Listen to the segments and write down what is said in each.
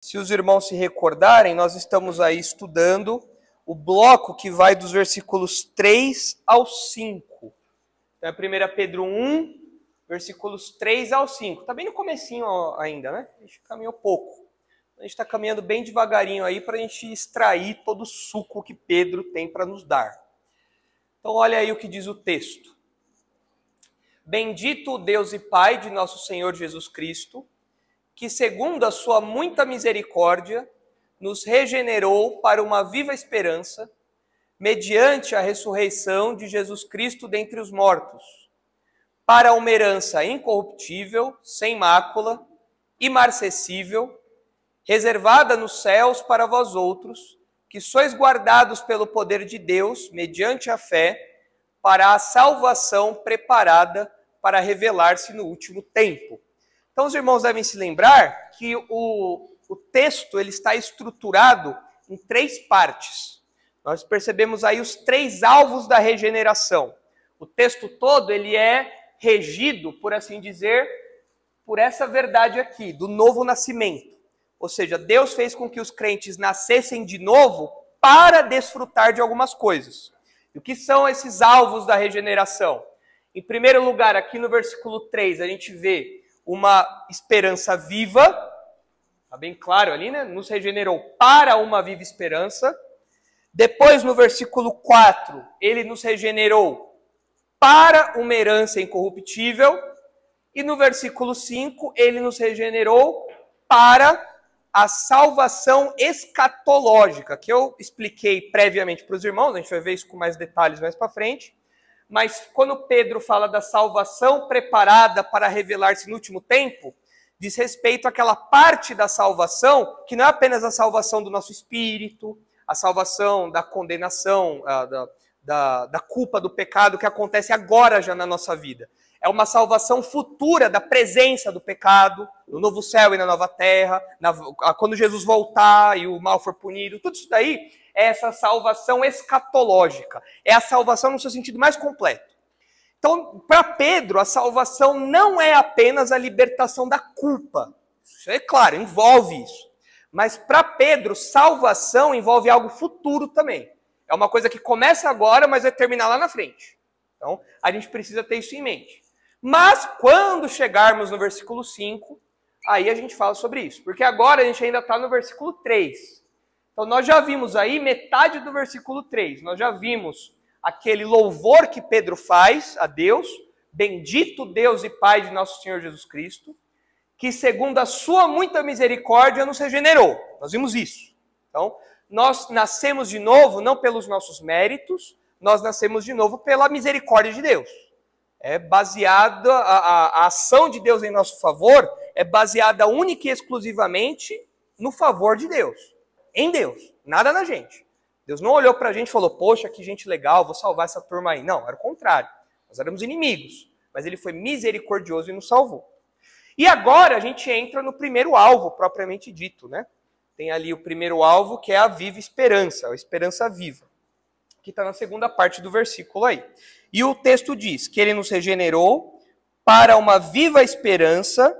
Se os irmãos se recordarem, nós estamos aí estudando o bloco que vai dos versículos 3 ao 5. Então é 1 Pedro 1, versículos 3 ao 5. Está bem no comecinho ainda, né? A gente caminhou pouco. A gente está caminhando bem devagarinho aí para a gente extrair todo o suco que Pedro tem para nos dar. Então olha aí o que diz o texto. Bendito o Deus e Pai de nosso Senhor Jesus Cristo, que, segundo a sua muita misericórdia, nos regenerou para uma viva esperança, mediante a ressurreição de Jesus Cristo dentre os mortos, para uma herança incorruptível, sem mácula, imarcessível, reservada nos céus para vós outros, que sois guardados pelo poder de Deus, mediante a fé, para a salvação preparada para revelar-se no último tempo. Então, os irmãos devem se lembrar que o, o texto ele está estruturado em três partes. Nós percebemos aí os três alvos da regeneração. O texto todo ele é regido, por assim dizer, por essa verdade aqui, do novo nascimento. Ou seja, Deus fez com que os crentes nascessem de novo para desfrutar de algumas coisas. E o que são esses alvos da regeneração? Em primeiro lugar, aqui no versículo 3, a gente vê uma esperança viva, está bem claro ali, né? Nos regenerou para uma viva esperança. Depois, no versículo 4, ele nos regenerou para uma herança incorruptível. E no versículo 5, ele nos regenerou para a salvação escatológica, que eu expliquei previamente para os irmãos, a gente vai ver isso com mais detalhes mais para frente. Mas quando Pedro fala da salvação preparada para revelar-se no último tempo, diz respeito àquela parte da salvação que não é apenas a salvação do nosso espírito, a salvação da condenação, da, da, da culpa do pecado que acontece agora já na nossa vida. É uma salvação futura da presença do pecado, no novo céu e na nova terra, na, quando Jesus voltar e o mal for punido, tudo isso daí é essa salvação escatológica. É a salvação no seu sentido mais completo. Então, para Pedro, a salvação não é apenas a libertação da culpa. Isso é claro, envolve isso. Mas para Pedro, salvação envolve algo futuro também. É uma coisa que começa agora, mas vai terminar lá na frente. Então, a gente precisa ter isso em mente. Mas quando chegarmos no versículo 5, aí a gente fala sobre isso. Porque agora a gente ainda está no versículo 3. Então nós já vimos aí metade do versículo 3. Nós já vimos aquele louvor que Pedro faz a Deus, bendito Deus e Pai de nosso Senhor Jesus Cristo, que segundo a sua muita misericórdia nos regenerou. Nós vimos isso. Então, nós nascemos de novo não pelos nossos méritos, nós nascemos de novo pela misericórdia de Deus. É baseada a, a, ação de Deus em nosso favor é baseada única e exclusivamente no favor de Deus em Deus, nada na gente. Deus não olhou para a gente e falou, poxa, que gente legal, vou salvar essa turma aí. Não, era o contrário. Nós éramos inimigos, mas ele foi misericordioso e nos salvou. E agora a gente entra no primeiro alvo, propriamente dito, né? Tem ali o primeiro alvo, que é a viva esperança, a esperança viva, que está na segunda parte do versículo aí. E o texto diz que ele nos regenerou para uma viva esperança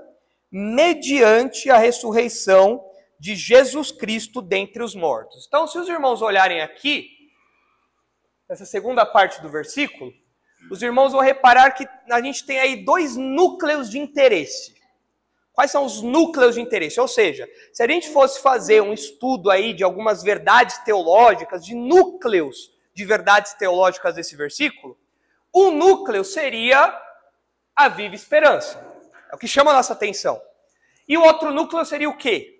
mediante a ressurreição de Jesus Cristo dentre os mortos. Então, se os irmãos olharem aqui, nessa segunda parte do versículo, os irmãos vão reparar que a gente tem aí dois núcleos de interesse. Quais são os núcleos de interesse? Ou seja, se a gente fosse fazer um estudo aí de algumas verdades teológicas, de núcleos de verdades teológicas desse versículo, um núcleo seria a viva esperança. É o que chama a nossa atenção. E o outro núcleo seria o quê?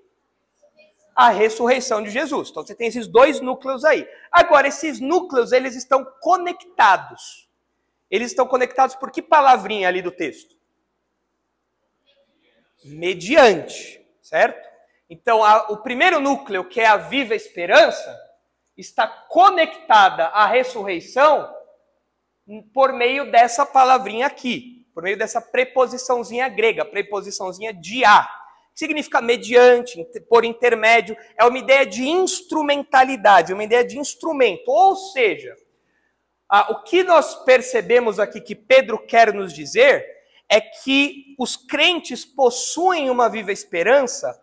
a ressurreição de Jesus. Então você tem esses dois núcleos aí. Agora, esses núcleos, eles estão conectados. Eles estão conectados por que palavrinha ali do texto? Mediante, certo? Então, a, o primeiro núcleo, que é a viva esperança, está conectada à ressurreição por meio dessa palavrinha aqui, por meio dessa preposiçãozinha grega, preposiçãozinha de a significa mediante, por intermédio, é uma ideia de instrumentalidade, uma ideia de instrumento. Ou seja, a, o que nós percebemos aqui que Pedro quer nos dizer é que os crentes possuem uma viva esperança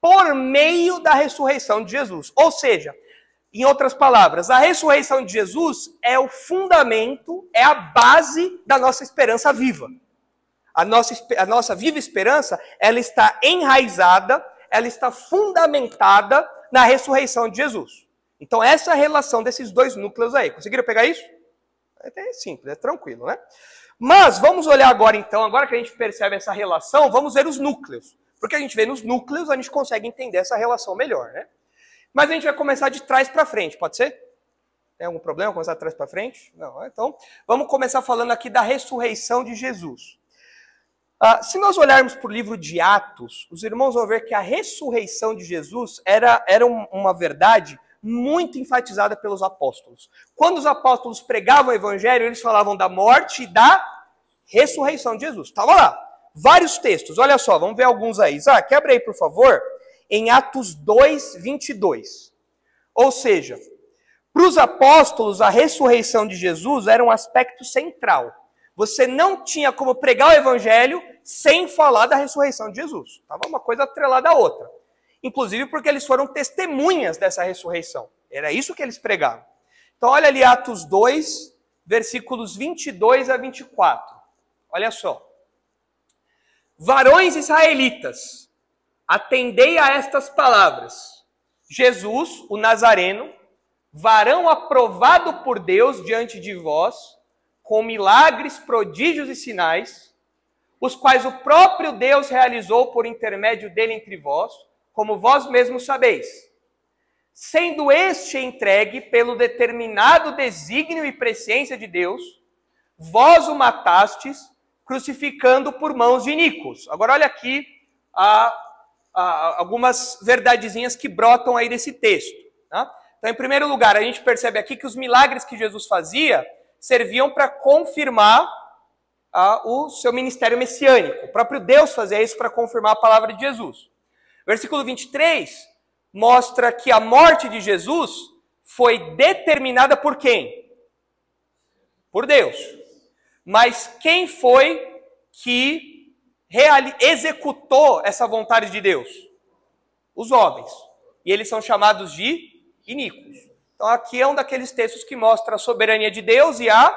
por meio da ressurreição de Jesus. Ou seja, em outras palavras, a ressurreição de Jesus é o fundamento, é a base da nossa esperança viva. A nossa, a nossa viva esperança, ela está enraizada, ela está fundamentada na ressurreição de Jesus. Então, essa é relação desses dois núcleos aí. Conseguiram pegar isso? É simples, é tranquilo, né? Mas vamos olhar agora, então, agora que a gente percebe essa relação, vamos ver os núcleos. Porque a gente vê nos núcleos, a gente consegue entender essa relação melhor, né? Mas a gente vai começar de trás para frente, pode ser? Tem algum problema começar de trás para frente? Não, né? então vamos começar falando aqui da ressurreição de Jesus. Ah, se nós olharmos para o livro de Atos, os irmãos vão ver que a ressurreição de Jesus era, era uma verdade muito enfatizada pelos apóstolos. Quando os apóstolos pregavam o evangelho, eles falavam da morte e da ressurreição de Jesus. Estava lá. Vários textos. Olha só, vamos ver alguns aí. Ah, abre aí, por favor, em Atos 2, 22. Ou seja, para os apóstolos, a ressurreição de Jesus era um aspecto central. Você não tinha como pregar o evangelho sem falar da ressurreição de Jesus. Estava uma coisa atrelada à outra. Inclusive porque eles foram testemunhas dessa ressurreição. Era isso que eles pregavam. Então, olha ali Atos 2, versículos 22 a 24. Olha só. Varões israelitas, atendei a estas palavras. Jesus, o Nazareno, varão aprovado por Deus diante de vós, com milagres, prodígios e sinais, os quais o próprio Deus realizou por intermédio dele entre vós, como vós mesmos sabeis. Sendo este entregue pelo determinado desígnio e presciência de Deus, vós o matastes, crucificando por mãos de Nicos. Agora, olha aqui a, a, algumas verdadezinhas que brotam aí desse texto. Tá? Então, em primeiro lugar, a gente percebe aqui que os milagres que Jesus fazia serviam para confirmar ah, o seu ministério messiânico. O próprio Deus fazia isso para confirmar a palavra de Jesus. Versículo 23 mostra que a morte de Jesus foi determinada por quem? Por Deus. Mas quem foi que executou essa vontade de Deus? Os homens. E eles são chamados de iníquos. Então aqui é um daqueles textos que mostra a soberania de Deus e a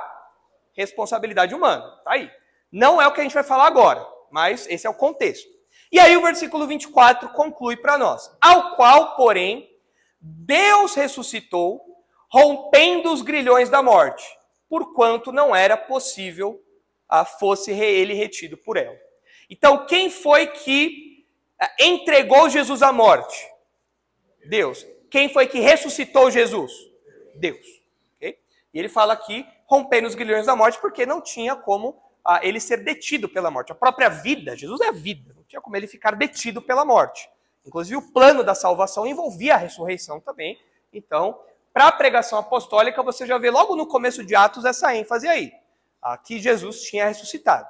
responsabilidade humana. Tá aí. Não é o que a gente vai falar agora, mas esse é o contexto. E aí o versículo 24 conclui para nós: Ao qual, porém, Deus ressuscitou, rompendo os grilhões da morte, porquanto não era possível a fosse ele retido por ela. Então, quem foi que eh, entregou Jesus à morte? Deus. Quem foi que ressuscitou Jesus? Deus. Okay? E ele fala aqui romper nos grilhões da morte, porque não tinha como ah, ele ser detido pela morte. A própria vida, Jesus é vida, não tinha como ele ficar detido pela morte. Inclusive, o plano da salvação envolvia a ressurreição também. Então, para a pregação apostólica, você já vê logo no começo de Atos essa ênfase aí, ah, que Jesus tinha ressuscitado.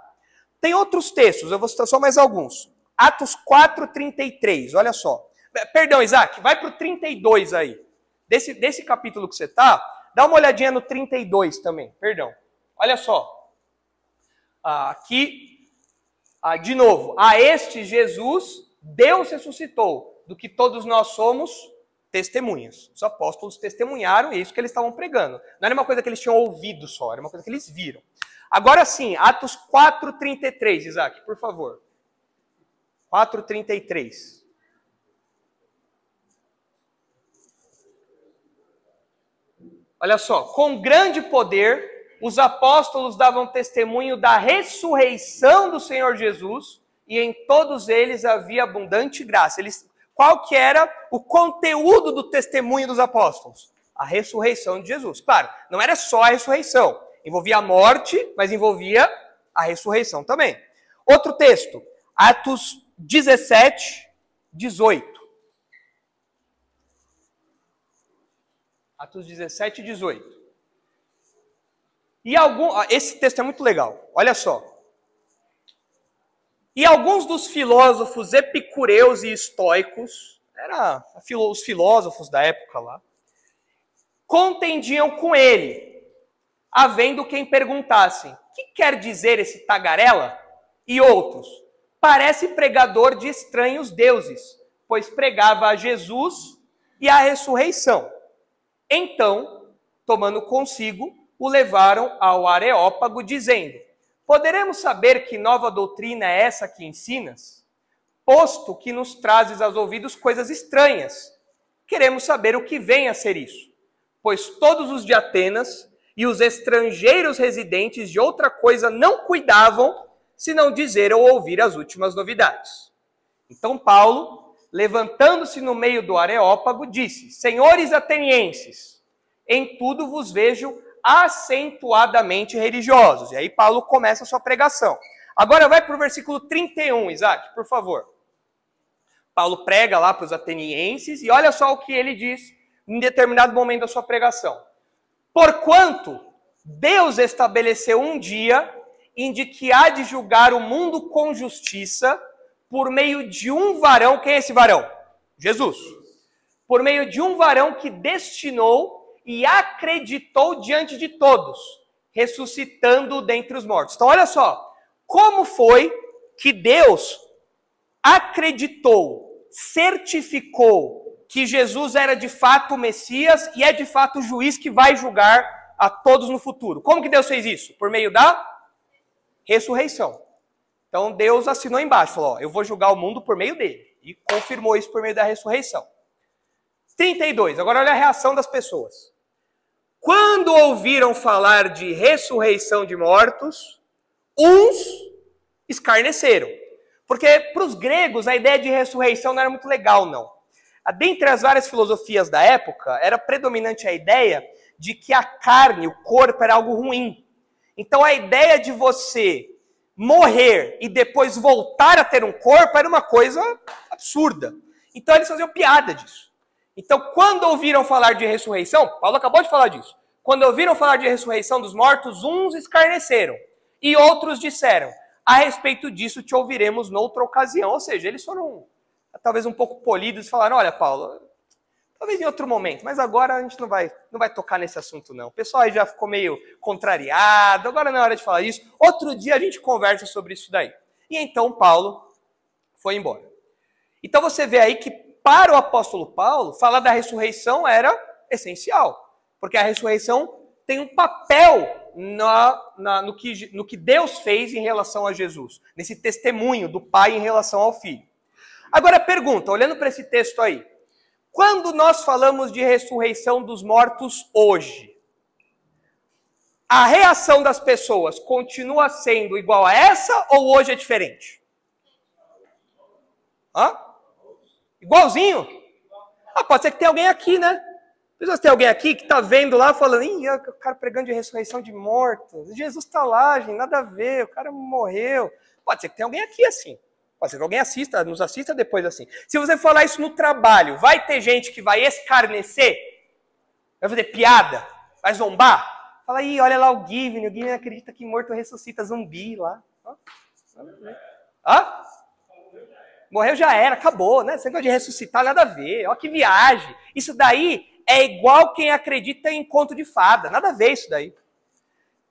Tem outros textos, eu vou citar só mais alguns. Atos 4,33, olha só. Perdão, Isaac, vai para o 32 aí. Desse, desse capítulo que você está, Dá uma olhadinha no 32 também, perdão. Olha só. Aqui, ah, de novo, a este Jesus, Deus ressuscitou, do que todos nós somos testemunhas. Os apóstolos testemunharam e é isso que eles estavam pregando. Não era uma coisa que eles tinham ouvido só, era uma coisa que eles viram. Agora sim, Atos 4,33, Isaac, por favor. 4,33. Olha só, com grande poder, os apóstolos davam testemunho da ressurreição do Senhor Jesus, e em todos eles havia abundante graça. Eles, qual que era o conteúdo do testemunho dos apóstolos? A ressurreição de Jesus. Claro, não era só a ressurreição. Envolvia a morte, mas envolvia a ressurreição também. Outro texto, Atos 17, 18. Atos 17 e 18. E algum, ah, esse texto é muito legal, olha só. E alguns dos filósofos epicureus e estoicos, era os filósofos da época lá, contendiam com ele, havendo quem perguntasse: o que quer dizer esse tagarela? E outros: parece pregador de estranhos deuses, pois pregava a Jesus e a ressurreição. Então, tomando consigo, o levaram ao Areópago, dizendo: Poderemos saber que nova doutrina é essa que ensinas? Posto que nos trazes aos ouvidos coisas estranhas, queremos saber o que vem a ser isso. Pois todos os de Atenas e os estrangeiros residentes de outra coisa não cuidavam, se não dizer ou ouvir as últimas novidades. Então, Paulo levantando-se no meio do Areópago, disse: Senhores atenienses, em tudo vos vejo acentuadamente religiosos. E aí Paulo começa a sua pregação. Agora vai para o versículo 31, Isaac, por favor. Paulo prega lá para os atenienses e olha só o que ele diz em determinado momento da sua pregação. Porquanto Deus estabeleceu um dia em de que há de julgar o mundo com justiça por meio de um varão. Quem é esse varão? Jesus. Por meio de um varão que destinou e acreditou diante de todos, ressuscitando dentre os mortos. Então, olha só. Como foi que Deus acreditou, certificou que Jesus era de fato o Messias e é de fato o juiz que vai julgar a todos no futuro? Como que Deus fez isso? Por meio da ressurreição. Então Deus assinou embaixo, falou: ó, eu vou julgar o mundo por meio dele. E confirmou isso por meio da ressurreição. 32. Agora olha a reação das pessoas. Quando ouviram falar de ressurreição de mortos, uns escarneceram. Porque para os gregos a ideia de ressurreição não era muito legal, não. Ah, dentre as várias filosofias da época, era predominante a ideia de que a carne, o corpo, era algo ruim. Então a ideia de você morrer e depois voltar a ter um corpo era uma coisa absurda. Então eles faziam piada disso. Então, quando ouviram falar de ressurreição, Paulo acabou de falar disso. Quando ouviram falar de ressurreição dos mortos, uns escarneceram e outros disseram: A respeito disso te ouviremos noutra ocasião. Ou seja, eles foram talvez um pouco polidos e falaram: Olha, Paulo, Talvez em outro momento, mas agora a gente não vai, não vai tocar nesse assunto, não. O pessoal aí já ficou meio contrariado, agora não é hora de falar isso. Outro dia a gente conversa sobre isso daí. E então Paulo foi embora. Então você vê aí que para o apóstolo Paulo, falar da ressurreição era essencial, porque a ressurreição tem um papel na, na, no, que, no que Deus fez em relação a Jesus, nesse testemunho do Pai em relação ao Filho. Agora pergunta, olhando para esse texto aí, quando nós falamos de ressurreição dos mortos hoje, a reação das pessoas continua sendo igual a essa ou hoje é diferente? Hã? Igualzinho? Ah, pode ser que tenha alguém aqui, né? Precisa ter alguém aqui que está vendo lá falando, Ih, é o cara pregando de ressurreição de mortos. Jesus está lá, gente, nada a ver, o cara morreu. Pode ser que tenha alguém aqui assim. Pode ser que alguém assista, nos assista depois assim. Se você falar isso no trabalho, vai ter gente que vai escarnecer? Vai fazer piada? Vai zombar? Fala aí, olha lá o Given, o Given acredita que morto ressuscita zumbi lá. Hã? Morreu já era, acabou, né? Você de ressuscitar, nada a ver. Olha que viagem. Isso daí é igual quem acredita em conto de fada, nada a ver isso daí.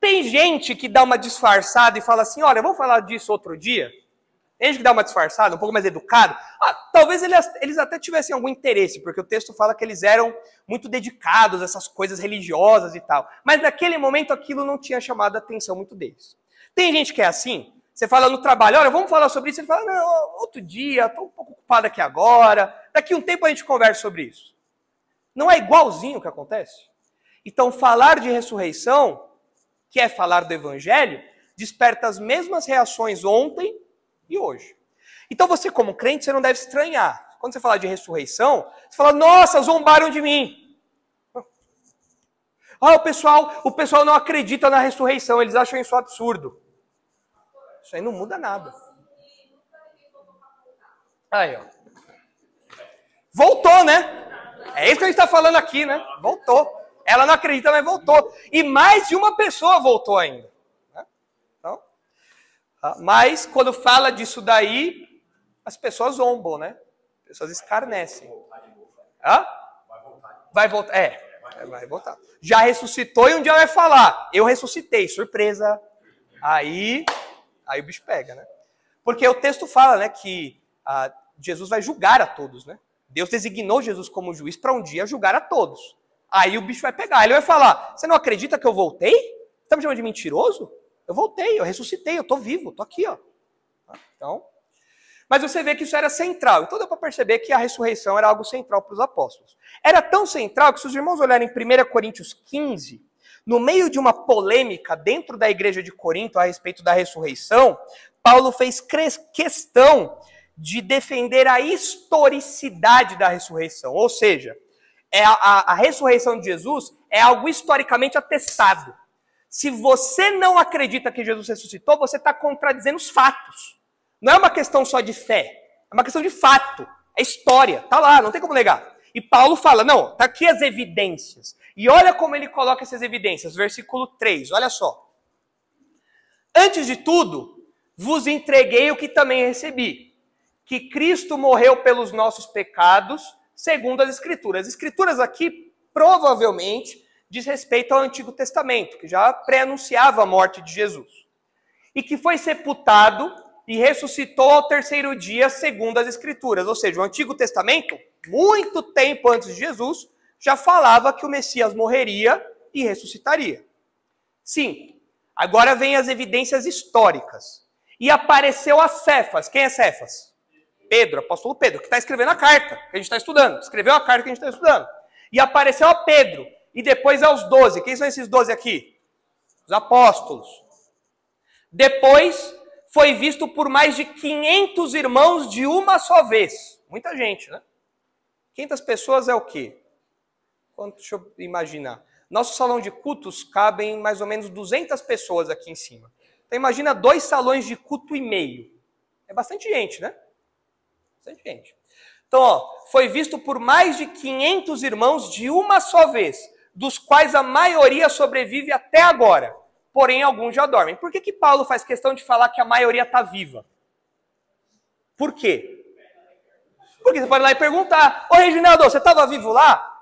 Tem gente que dá uma disfarçada e fala assim: olha, vamos falar disso outro dia? Gente que dá uma disfarçada, um pouco mais educado. Ah, talvez eles até tivessem algum interesse, porque o texto fala que eles eram muito dedicados a essas coisas religiosas e tal. Mas naquele momento aquilo não tinha chamado a atenção muito deles. Tem gente que é assim, você fala no trabalho, olha, vamos falar sobre isso. Ele fala, não, outro dia, estou um pouco ocupado aqui agora. Daqui um tempo a gente conversa sobre isso. Não é igualzinho o que acontece? Então, falar de ressurreição, que é falar do evangelho, desperta as mesmas reações ontem e hoje. Então você, como crente, você não deve estranhar. Quando você falar de ressurreição, você fala, nossa, zombaram de mim. Ah, o pessoal, o pessoal não acredita na ressurreição, eles acham isso absurdo. Isso aí não muda nada. Aí, ó. Voltou, né? É isso que a gente está falando aqui, né? Voltou. Ela não acredita, mas voltou. E mais de uma pessoa voltou ainda. Tá? Mas quando fala disso daí, as pessoas zombam, né? As pessoas escarnecem. Hã? Vai voltar. É, é, vai voltar. Já ressuscitou e um dia vai falar: Eu ressuscitei, surpresa. Aí, aí o bicho pega, né? Porque o texto fala, né, que ah, Jesus vai julgar a todos, né? Deus designou Jesus como juiz para um dia julgar a todos. Aí o bicho vai pegar. Ele vai falar: Você não acredita que eu voltei? Você tá me chamando de mentiroso? Eu voltei, eu ressuscitei, eu estou vivo, estou aqui. Ó. Então, mas você vê que isso era central. Então deu para perceber que a ressurreição era algo central para os apóstolos. Era tão central que, se os irmãos olharem em 1 Coríntios 15, no meio de uma polêmica dentro da igreja de Corinto a respeito da ressurreição, Paulo fez questão de defender a historicidade da ressurreição. Ou seja, é a, a, a ressurreição de Jesus é algo historicamente atestado. Se você não acredita que Jesus ressuscitou, você está contradizendo os fatos. Não é uma questão só de fé, é uma questão de fato, é história, tá lá, não tem como negar. E Paulo fala: não, tá aqui as evidências. E olha como ele coloca essas evidências, versículo 3, olha só. Antes de tudo, vos entreguei o que também recebi: que Cristo morreu pelos nossos pecados, segundo as Escrituras. As Escrituras aqui provavelmente diz respeito ao Antigo Testamento, que já pré-anunciava a morte de Jesus, e que foi sepultado e ressuscitou ao terceiro dia, segundo as Escrituras. Ou seja, o Antigo Testamento, muito tempo antes de Jesus, já falava que o Messias morreria e ressuscitaria. Sim, agora vem as evidências históricas. E apareceu a Cefas. Quem é Cefas? Pedro, apóstolo Pedro, que está escrevendo a carta que a gente está estudando. Escreveu a carta que a gente está estudando. E apareceu a Pedro, e depois aos doze. Quem são esses doze aqui? Os apóstolos. Depois foi visto por mais de 500 irmãos de uma só vez. Muita gente, né? 500 pessoas é o quê? Quanto, deixa eu imaginar. Nosso salão de cultos cabem mais ou menos 200 pessoas aqui em cima. Então imagina dois salões de culto e meio. É bastante gente, né? Bastante gente. Então, ó, foi visto por mais de 500 irmãos de uma só vez dos quais a maioria sobrevive até agora, porém alguns já dormem. Por que, que Paulo faz questão de falar que a maioria está viva? Por quê? Porque você pode ir lá e perguntar: Ô Reginaldo, você estava vivo lá?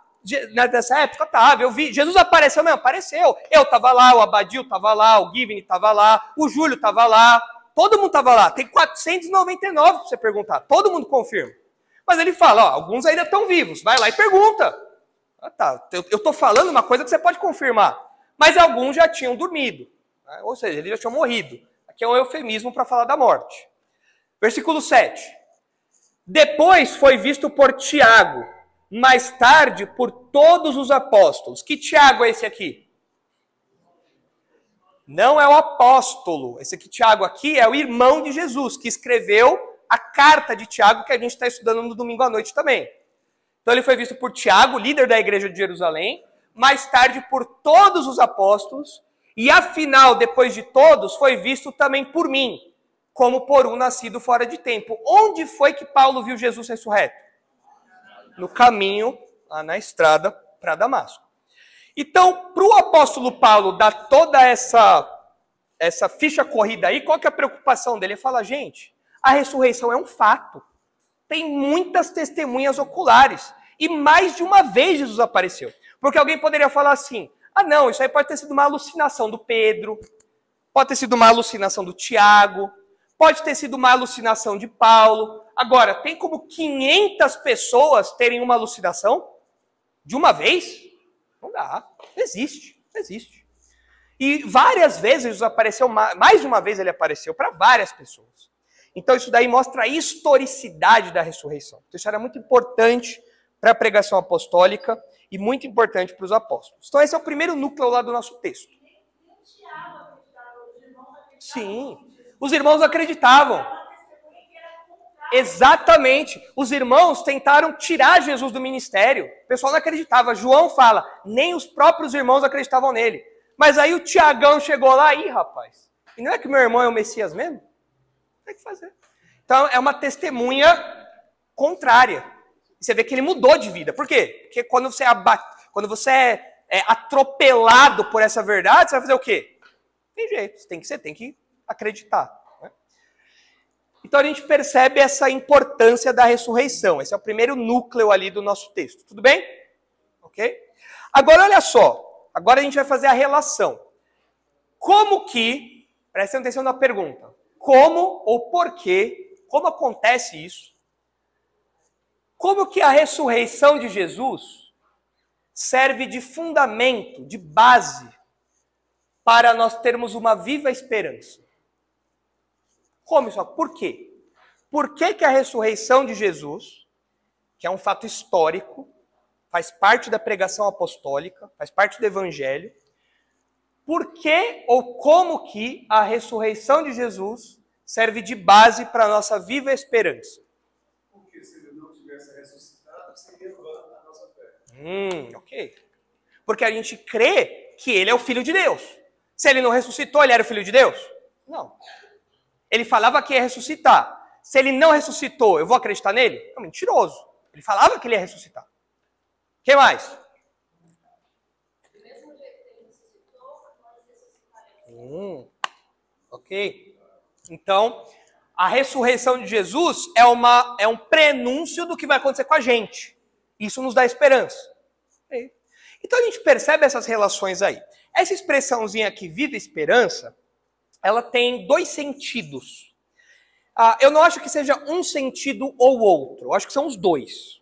Né, nessa época estava, eu vi. Jesus apareceu mesmo? Apareceu. Eu estava lá, o Abadil estava lá, o Givni estava lá, o Júlio estava lá. Todo mundo estava lá. Tem 499 para você perguntar. Todo mundo confirma. Mas ele fala: ó, alguns ainda estão vivos. Vai lá e pergunta. Ah, tá, eu estou falando uma coisa que você pode confirmar. Mas alguns já tinham dormido, né? ou seja, eles já tinham morrido. Aqui é um eufemismo para falar da morte. Versículo 7. Depois foi visto por Tiago, mais tarde por todos os apóstolos. Que Tiago é esse aqui? Não é o apóstolo. Esse aqui, Tiago, aqui é o irmão de Jesus, que escreveu a carta de Tiago que a gente está estudando no domingo à noite também. Então ele foi visto por Tiago, líder da igreja de Jerusalém, mais tarde por todos os apóstolos, e afinal, depois de todos, foi visto também por mim, como por um nascido fora de tempo. Onde foi que Paulo viu Jesus ressurreto? No caminho, lá na estrada para Damasco. Então, para o apóstolo Paulo dar toda essa essa ficha corrida aí, qual que é a preocupação dele? Ele fala, gente, a ressurreição é um fato tem muitas testemunhas oculares. E mais de uma vez Jesus apareceu. Porque alguém poderia falar assim: ah, não, isso aí pode ter sido uma alucinação do Pedro, pode ter sido uma alucinação do Tiago, pode ter sido uma alucinação de Paulo. Agora, tem como 500 pessoas terem uma alucinação de uma vez? Não dá. existe, existe. E várias vezes Jesus apareceu, mais de uma vez ele apareceu para várias pessoas. Então, isso daí mostra a historicidade da ressurreição. Então, isso era muito importante para a pregação apostólica e muito importante para os apóstolos. Então, esse é o primeiro núcleo lá do nosso texto. Sim, os irmãos acreditavam. Exatamente. Os irmãos tentaram tirar Jesus do ministério. O pessoal não acreditava. João fala, nem os próprios irmãos acreditavam nele. Mas aí o Tiagão chegou lá, e rapaz, e não é que meu irmão é o Messias mesmo? tem que fazer. Então é uma testemunha contrária. Você vê que ele mudou de vida. Por quê? Porque quando você, abate, quando você é, é atropelado por essa verdade, você vai fazer o quê? Tem jeito, você tem que, você tem que acreditar. Né? Então a gente percebe essa importância da ressurreição. Esse é o primeiro núcleo ali do nosso texto. Tudo bem? Ok? Agora olha só. Agora a gente vai fazer a relação. Como que, prestem atenção na pergunta, como ou porquê, como acontece isso, como que a ressurreição de Jesus serve de fundamento, de base, para nós termos uma viva esperança. Como isso? Por quê? Por que, que a ressurreição de Jesus, que é um fato histórico, faz parte da pregação apostólica, faz parte do evangelho, por que ou como que a ressurreição de Jesus serve de base para a nossa viva esperança. Porque se ele não tivesse ressuscitado, seria vã a nossa fé. Hum, ok. Porque a gente crê que ele é o Filho de Deus. Se ele não ressuscitou, ele era o Filho de Deus? Não. Ele falava que ia ressuscitar. Se ele não ressuscitou, eu vou acreditar nele? É um mentiroso. Ele falava que ele ia ressuscitar. Quem mais? Hum, ok? Então, a ressurreição de Jesus é, uma, é um prenúncio do que vai acontecer com a gente. Isso nos dá esperança. É então a gente percebe essas relações aí. Essa expressãozinha aqui, viva esperança, ela tem dois sentidos. Ah, eu não acho que seja um sentido ou outro, eu acho que são os dois.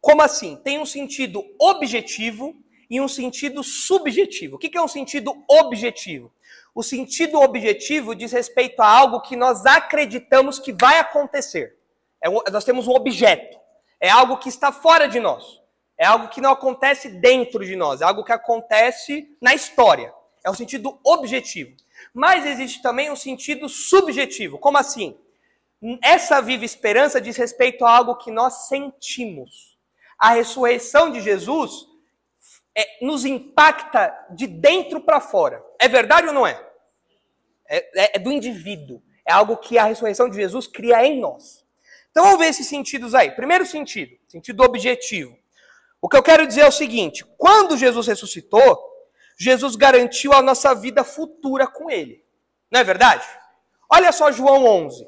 Como assim? Tem um sentido objetivo em um sentido subjetivo. O que é um sentido objetivo? O sentido objetivo diz respeito a algo que nós acreditamos que vai acontecer. É um, nós temos um objeto. É algo que está fora de nós. É algo que não acontece dentro de nós. É algo que acontece na história. É um sentido objetivo. Mas existe também um sentido subjetivo. Como assim? Essa viva esperança diz respeito a algo que nós sentimos. A ressurreição de Jesus é, nos impacta de dentro para fora. É verdade ou não é? é? é? É, do indivíduo. É algo que a ressurreição de Jesus cria em nós. Então vamos ver esses sentidos aí. Primeiro sentido, sentido objetivo. O que eu quero dizer é o seguinte: quando Jesus ressuscitou, Jesus garantiu a nossa vida futura com Ele. Não é verdade? Olha só João 11.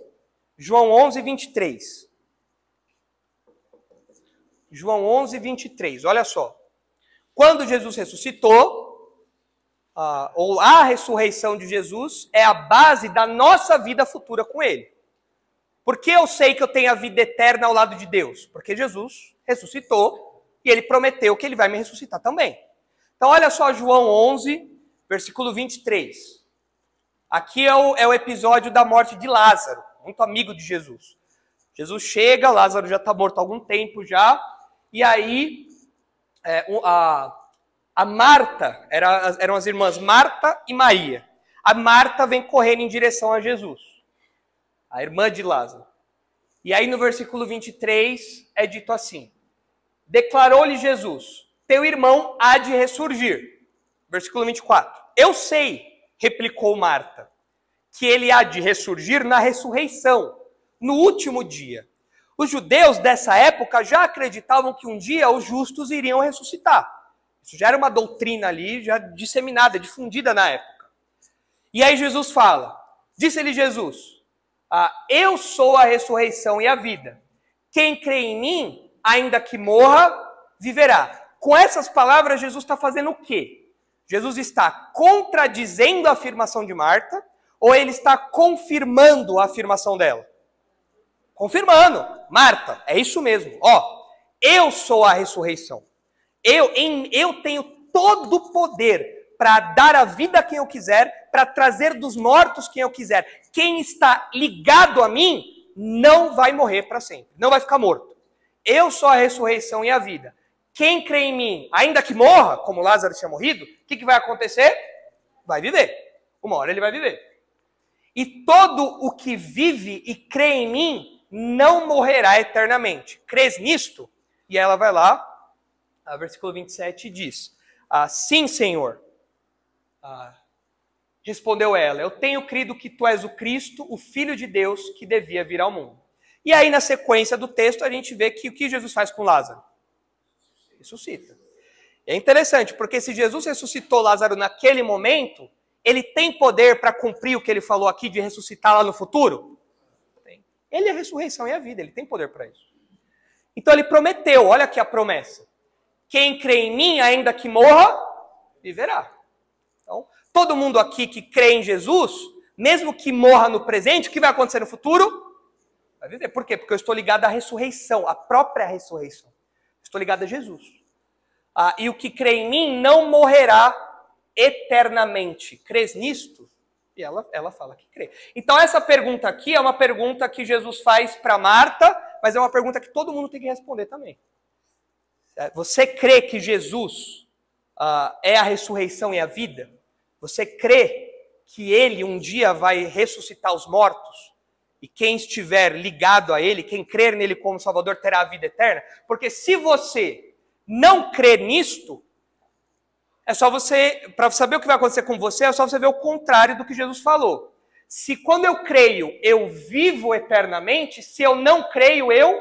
João 11, 23. João 11, 23. Olha só. Quando Jesus ressuscitou, ah, ou a ressurreição de Jesus é a base da nossa vida futura com Ele. Por que eu sei que eu tenho a vida eterna ao lado de Deus? Porque Jesus ressuscitou e ele prometeu que ele vai me ressuscitar também. Então, olha só João 11, versículo 23. Aqui é o, é o episódio da morte de Lázaro, muito amigo de Jesus. Jesus chega, Lázaro já está morto há algum tempo já, e aí é, a, a Marta, era, eram as irmãs Marta e Maria. A Marta vem correndo em direção a Jesus, a irmã de Lázaro. E aí no versículo 23 é dito assim: Declarou-lhe Jesus: Teu irmão há de ressurgir. Versículo 24. Eu sei, replicou Marta, que ele há de ressurgir na ressurreição, no último dia. Os judeus dessa época já acreditavam que um dia os justos iriam ressuscitar. Isso já era uma doutrina ali, já disseminada, difundida na época. E aí Jesus fala: Disse-lhe Jesus: ah, Eu sou a ressurreição e a vida. Quem crê em mim, ainda que morra, viverá. Com essas palavras, Jesus está fazendo o quê? Jesus está contradizendo a afirmação de Marta ou ele está confirmando a afirmação dela? confirmando, Marta, é isso mesmo. Ó, eu sou a ressurreição. Eu, em, eu tenho todo o poder para dar a vida a quem eu quiser, para trazer dos mortos quem eu quiser. Quem está ligado a mim não vai morrer para sempre, não vai ficar morto. Eu sou a ressurreição e a vida. Quem crê em mim, ainda que morra, como Lázaro tinha morrido, o que, que vai acontecer? Vai viver. Uma hora ele vai viver. E todo o que vive e crê em mim não morrerá eternamente. Crês nisto? E ela vai lá, a versículo 27 diz: ah, Sim, Senhor. Ah, respondeu ela: Eu tenho crido que tu és o Cristo, o Filho de Deus, que devia vir ao mundo. E aí, na sequência do texto, a gente vê que o que Jesus faz com Lázaro? Ressuscita. É interessante, porque se Jesus ressuscitou Lázaro naquele momento, ele tem poder para cumprir o que ele falou aqui de ressuscitar lá no futuro? Ele é a ressurreição e a vida, ele tem poder para isso. Então ele prometeu, olha aqui a promessa. Quem crê em mim, ainda que morra, viverá. Então, todo mundo aqui que crê em Jesus, mesmo que morra no presente, o que vai acontecer no futuro? Vai viver. Por quê? Porque eu estou ligado à ressurreição, à própria ressurreição. Estou ligado a Jesus. Ah, e o que crê em mim não morrerá eternamente. Crês nisto? E ela, ela fala que crê. Então, essa pergunta aqui é uma pergunta que Jesus faz para Marta, mas é uma pergunta que todo mundo tem que responder também. É, você crê que Jesus uh, é a ressurreição e a vida? Você crê que ele um dia vai ressuscitar os mortos? E quem estiver ligado a ele, quem crer nele como Salvador, terá a vida eterna? Porque se você não crer nisto, é só você, para saber o que vai acontecer com você, é só você ver o contrário do que Jesus falou. Se quando eu creio, eu vivo eternamente, se eu não creio, eu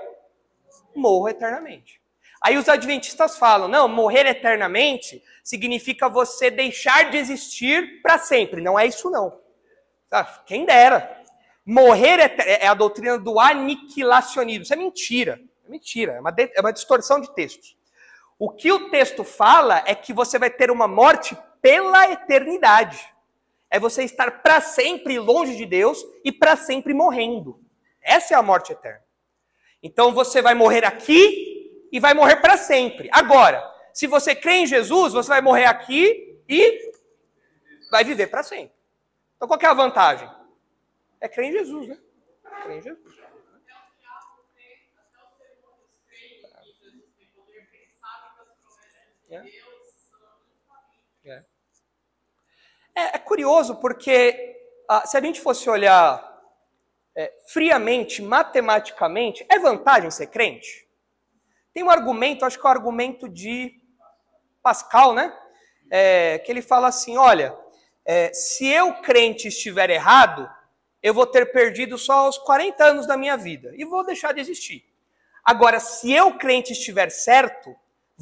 morro eternamente. Aí os adventistas falam: não, morrer eternamente significa você deixar de existir para sempre. Não é isso, não. Ah, quem dera. Morrer é a doutrina do aniquilacionismo. Isso é mentira. É mentira. É uma, é uma distorção de textos. O que o texto fala é que você vai ter uma morte pela eternidade. É você estar para sempre longe de Deus e para sempre morrendo. Essa é a morte eterna. Então você vai morrer aqui e vai morrer para sempre. Agora, se você crê em Jesus, você vai morrer aqui e vai viver para sempre. Então qual é a vantagem? É crer em Jesus, né? Crer em Jesus. É. É. é curioso porque ah, se a gente fosse olhar é, friamente, matematicamente, é vantagem ser crente? Tem um argumento, acho que é o um argumento de Pascal, né? É, que ele fala assim: olha, é, se eu crente estiver errado, eu vou ter perdido só os 40 anos da minha vida e vou deixar de existir. Agora, se eu crente estiver certo,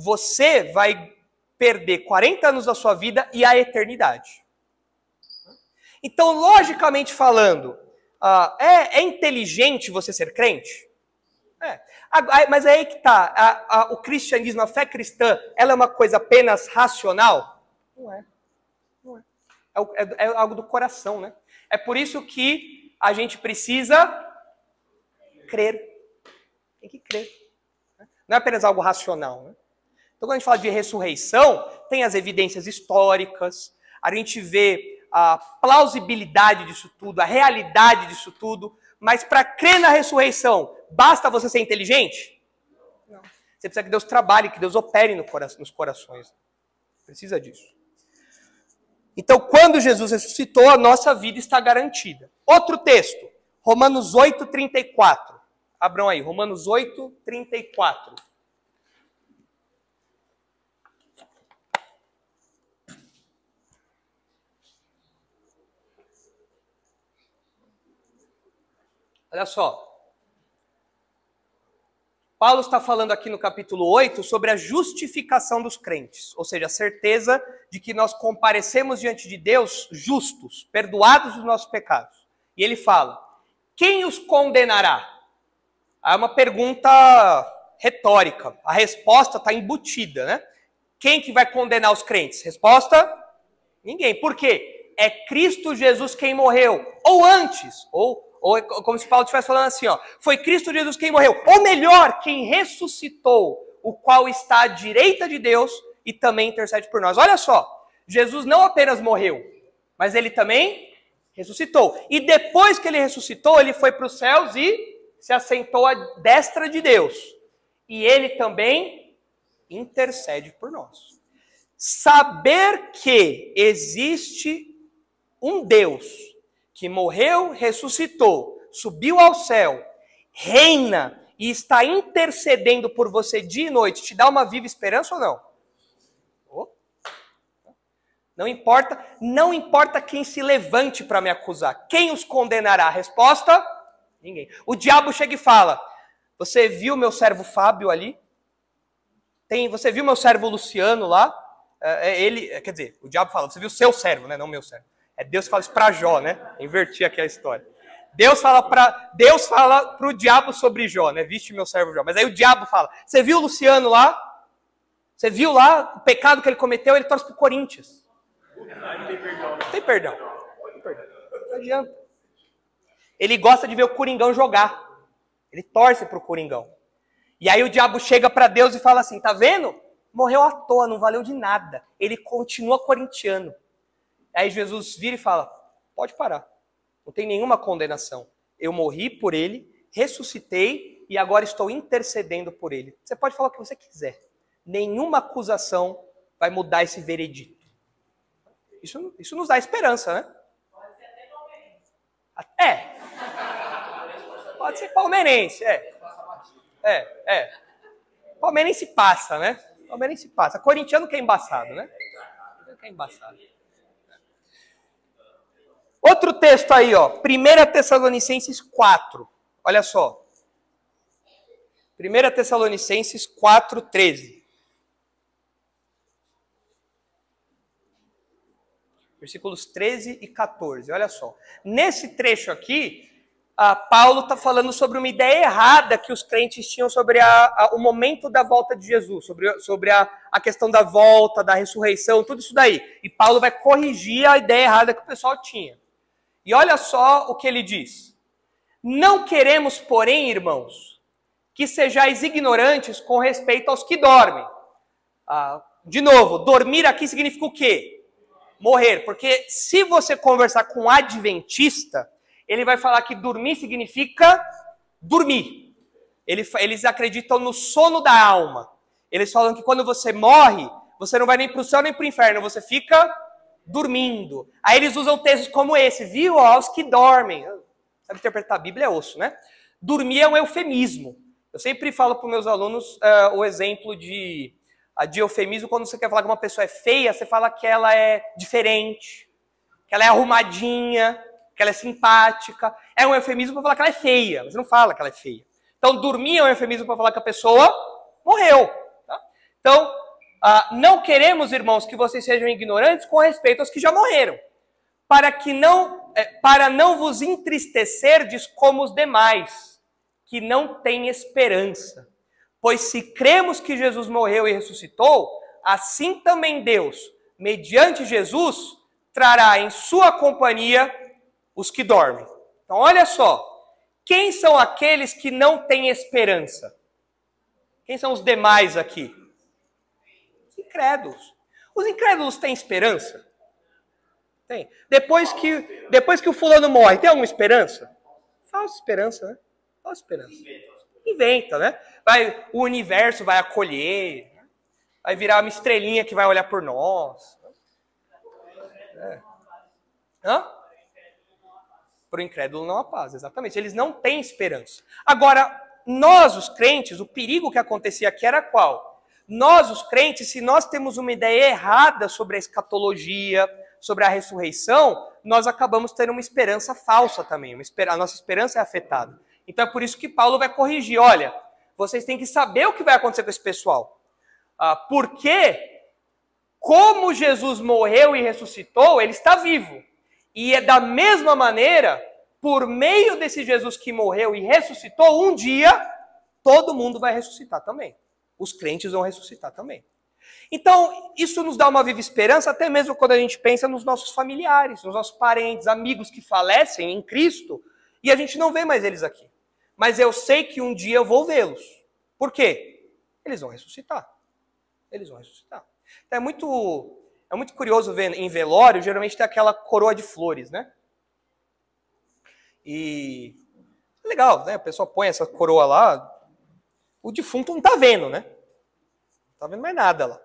você vai perder 40 anos da sua vida e a eternidade. Então, logicamente falando, uh, é, é, inteligente você ser crente? É. Mas é aí que está. o cristianismo, a fé cristã, ela é uma coisa apenas racional? Não é. Não é. É, é, é algo do coração, né? É por isso que a gente precisa crer. Tem que crer. Não é apenas algo racional, né? Então, quando a gente fala de ressurreição, tem as evidências históricas, a gente vê a plausibilidade disso tudo, a realidade disso tudo, mas para crer na ressurreição, basta você ser inteligente? Não. Você precisa que Deus trabalhe, que Deus opere no cora nos corações. Precisa disso. Então, quando Jesus ressuscitou, a nossa vida está garantida. Outro texto, Romanos 8, 34. Abram aí, Romanos 8, 34. Olha só. Paulo está falando aqui no capítulo 8 sobre a justificação dos crentes, ou seja, a certeza de que nós comparecemos diante de Deus justos, perdoados dos nossos pecados. E ele fala: quem os condenará? É uma pergunta retórica. A resposta está embutida, né? Quem que vai condenar os crentes? Resposta: ninguém. Por quê? É Cristo Jesus quem morreu, ou antes, ou ou é como se Paulo estivesse falando assim, ó, foi Cristo Jesus quem morreu, ou melhor, quem ressuscitou, o qual está à direita de Deus e também intercede por nós. Olha só, Jesus não apenas morreu, mas ele também ressuscitou. E depois que ele ressuscitou, ele foi para os céus e se assentou à destra de Deus. E ele também intercede por nós. Saber que existe um Deus que morreu, ressuscitou, subiu ao céu, reina e está intercedendo por você dia e noite, te dá uma viva esperança ou não? Não importa, não importa quem se levante para me acusar. Quem os condenará? A resposta? Ninguém. O diabo chega e fala: Você viu meu servo Fábio ali? Tem, você viu meu servo Luciano lá? É, é, ele, é, quer dizer, o diabo fala: Você viu seu servo, né? Não meu servo. É Deus fala isso para Jó, né? Inverti aqui a história. Deus fala para Deus fala pro diabo sobre Jó, né? Viste meu servo Jó. Mas aí o diabo fala: "Você viu o Luciano lá? Você viu lá o pecado que ele cometeu? Ele torce pro Corinthians." Não tem perdão. Não tem perdão. Não adianta. Ele gosta de ver o Coringão jogar. Ele torce pro Coringão. E aí o diabo chega para Deus e fala assim: "Tá vendo? Morreu à toa, não valeu de nada. Ele continua corintiano." Aí Jesus vira e fala: pode parar, não tem nenhuma condenação. Eu morri por ele, ressuscitei e agora estou intercedendo por ele. Você pode falar o que você quiser, nenhuma acusação vai mudar esse veredito. Isso, isso nos dá esperança, né? Pode ser até palmeirense. É. Pode ser palmeirense, é. É, é. Palmeirense passa, né? Palmeirense passa. Corintiano que é embaçado, né? Que é embaçado. Outro texto aí, ó. 1 Tessalonicenses 4. Olha só. 1 Tessalonicenses 4, 13. Versículos 13 e 14. Olha só. Nesse trecho aqui, Paulo está falando sobre uma ideia errada que os crentes tinham sobre a, a, o momento da volta de Jesus, sobre, sobre a, a questão da volta, da ressurreição, tudo isso daí. E Paulo vai corrigir a ideia errada que o pessoal tinha. E olha só o que ele diz. Não queremos, porém, irmãos, que sejais ignorantes com respeito aos que dormem. Ah, de novo, dormir aqui significa o quê? Morrer. Porque se você conversar com um adventista, ele vai falar que dormir significa dormir. eles acreditam no sono da alma. Eles falam que quando você morre, você não vai nem para o céu nem para o inferno, você fica dormindo. Aí eles usam textos como esse, viu os que dormem. Sabe interpretar a Bíblia é osso, né? Dormir é um eufemismo. Eu sempre falo para meus alunos uh, o exemplo de, uh, de eufemismo, quando você quer falar que uma pessoa é feia, você fala que ela é diferente, que ela é arrumadinha, que ela é simpática. É um eufemismo para falar que ela é feia, você não fala que ela é feia. Então, dormir é um eufemismo para falar que a pessoa morreu. Tá? Então, ah, não queremos, irmãos, que vocês sejam ignorantes com respeito aos que já morreram, para que não, eh, para não vos entristecerdes como os demais, que não têm esperança. Pois se cremos que Jesus morreu e ressuscitou, assim também Deus, mediante Jesus, trará em sua companhia os que dormem. Então, olha só. Quem são aqueles que não têm esperança? Quem são os demais aqui? incrédulos. Os incrédulos têm esperança? Tem. Depois que, depois que o fulano morre, tem alguma esperança? Falsa esperança, né? Falsa esperança. Inventa, né? Vai, o universo vai acolher, vai virar uma estrelinha que vai olhar por nós. É. Hã? Para o incrédulo não há paz, exatamente. Eles não têm esperança. Agora, nós, os crentes, o perigo que acontecia aqui era qual? Nós, os crentes, se nós temos uma ideia errada sobre a escatologia, sobre a ressurreição, nós acabamos tendo uma esperança falsa também. a nossa esperança é afetada. Então é por isso que Paulo vai corrigir: olha, vocês têm que saber o que vai acontecer com esse pessoal. Ah, porque, como Jesus morreu e ressuscitou, ele está vivo. E é da mesma maneira, por meio desse Jesus que morreu e ressuscitou, um dia todo mundo vai ressuscitar também os crentes vão ressuscitar também. Então, isso nos dá uma viva esperança, até mesmo quando a gente pensa nos nossos familiares, nos nossos parentes, amigos que falecem em Cristo e a gente não vê mais eles aqui. Mas eu sei que um dia eu vou vê-los. Por quê? Eles vão ressuscitar. Eles vão ressuscitar. Então, é muito é muito curioso ver em velório, geralmente tem aquela coroa de flores, né? E é legal, né? A pessoa põe essa coroa lá, o defunto não tá vendo, né? Não tá vendo mais nada lá.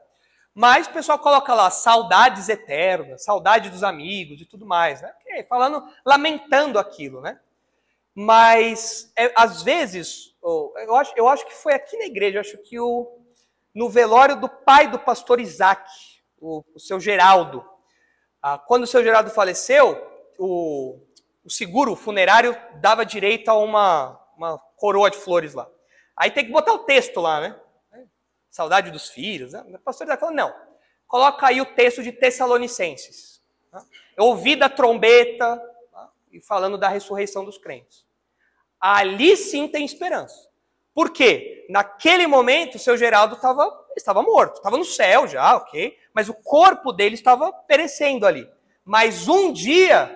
Mas o pessoal coloca lá saudades eternas, saudade dos amigos e tudo mais, né? Falando, lamentando aquilo, né? Mas é, às vezes, eu acho, eu acho que foi aqui na igreja, eu acho que o, no velório do pai do pastor Isaac, o, o seu Geraldo. Ah, quando o seu Geraldo faleceu, o, o seguro funerário dava direito a uma, uma coroa de flores lá. Aí tem que botar o texto lá, né? É. Saudade dos filhos. Né? O pastor está falando, não. Coloca aí o texto de Tessalonicenses. Né? Eu ouvi da trombeta né? e falando da ressurreição dos crentes. Ali sim tem esperança. Por quê? Naquele momento, o seu Geraldo estava estava morto, estava no céu já, ok? Mas o corpo dele estava perecendo ali. Mas um dia,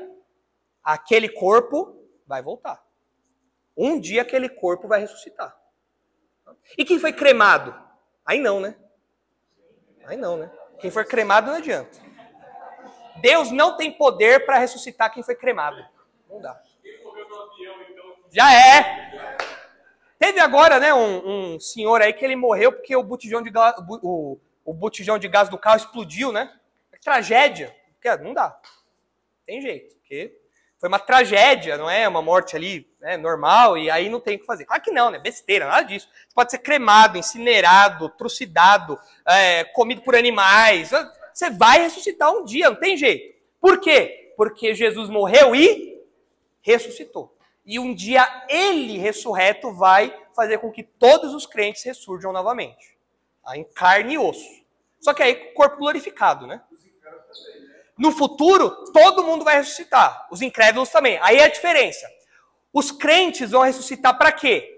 aquele corpo vai voltar. Um dia aquele corpo vai ressuscitar. E quem foi cremado? Aí não, né? Aí não, né? Quem foi cremado não adianta. Deus não tem poder para ressuscitar quem foi cremado. Não dá. Já é. Teve agora, né, um, um senhor aí que ele morreu porque o botijão de, gás, o, o botijão de gás do carro explodiu, né? Tragédia. Não dá. Tem jeito. Porque foi uma tragédia, não é? Uma morte ali né, normal, e aí não tem o que fazer. Claro que não, né? Besteira, nada disso. Você pode ser cremado, incinerado, trucidado, é, comido por animais. Você vai ressuscitar um dia, não tem jeito. Por quê? Porque Jesus morreu e ressuscitou. E um dia ele ressurreto vai fazer com que todos os crentes ressurjam novamente. Tá? Em carne e osso. Só que aí corpo glorificado, né? Os incrédulos também. No futuro, todo mundo vai ressuscitar. Os incrédulos também. Aí é a diferença. Os crentes vão ressuscitar para quê?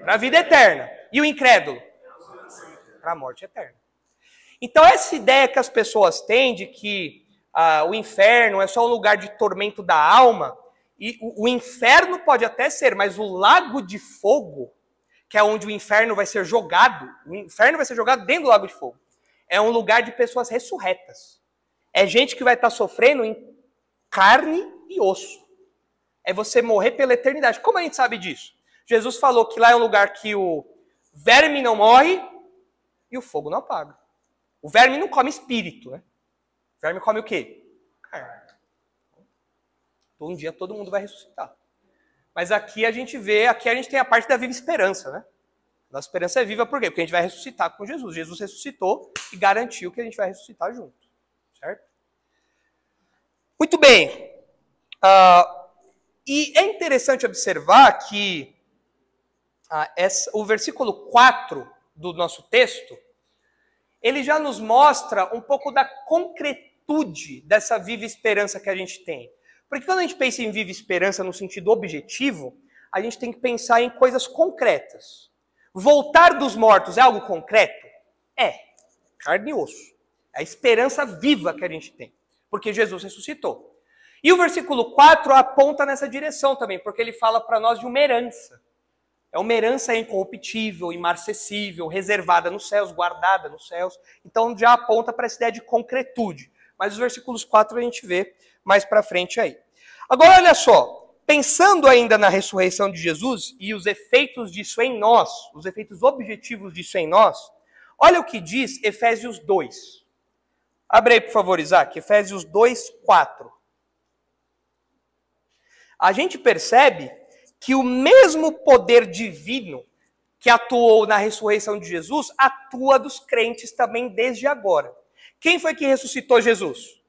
Para a vida eterna. E o incrédulo? Para a morte eterna. Então, essa ideia que as pessoas têm de que ah, o inferno é só um lugar de tormento da alma, e o, o inferno pode até ser, mas o lago de fogo, que é onde o inferno vai ser jogado, o inferno vai ser jogado dentro do lago de fogo, é um lugar de pessoas ressurretas. É gente que vai estar tá sofrendo em carne e osso. É você morrer pela eternidade. Como a gente sabe disso? Jesus falou que lá é um lugar que o verme não morre e o fogo não apaga. O verme não come espírito, né? O verme come o quê? Carne. Então, um dia todo mundo vai ressuscitar. Mas aqui a gente vê, aqui a gente tem a parte da viva esperança, né? Nossa esperança é viva por quê? Porque a gente vai ressuscitar com Jesus. Jesus ressuscitou e garantiu que a gente vai ressuscitar junto. Certo? Muito bem. Uh, e é interessante observar que uh, essa, o versículo 4 do nosso texto, ele já nos mostra um pouco da concretude dessa viva esperança que a gente tem. Porque quando a gente pensa em viva esperança no sentido objetivo, a gente tem que pensar em coisas concretas. Voltar dos mortos é algo concreto? É, carne e osso. É a esperança viva que a gente tem, porque Jesus ressuscitou. E o versículo 4 aponta nessa direção também, porque ele fala para nós de uma herança. É uma herança incorruptível, imarcessível, reservada nos céus, guardada nos céus. Então já aponta para essa ideia de concretude. Mas os versículos 4 a gente vê mais para frente aí. Agora olha só, pensando ainda na ressurreição de Jesus e os efeitos disso em nós, os efeitos objetivos disso em nós, olha o que diz Efésios 2. Abre aí, por favor, Isaac, Efésios 2, 4. A gente percebe que o mesmo poder divino que atuou na ressurreição de Jesus atua dos crentes também desde agora. Quem foi que ressuscitou Jesus?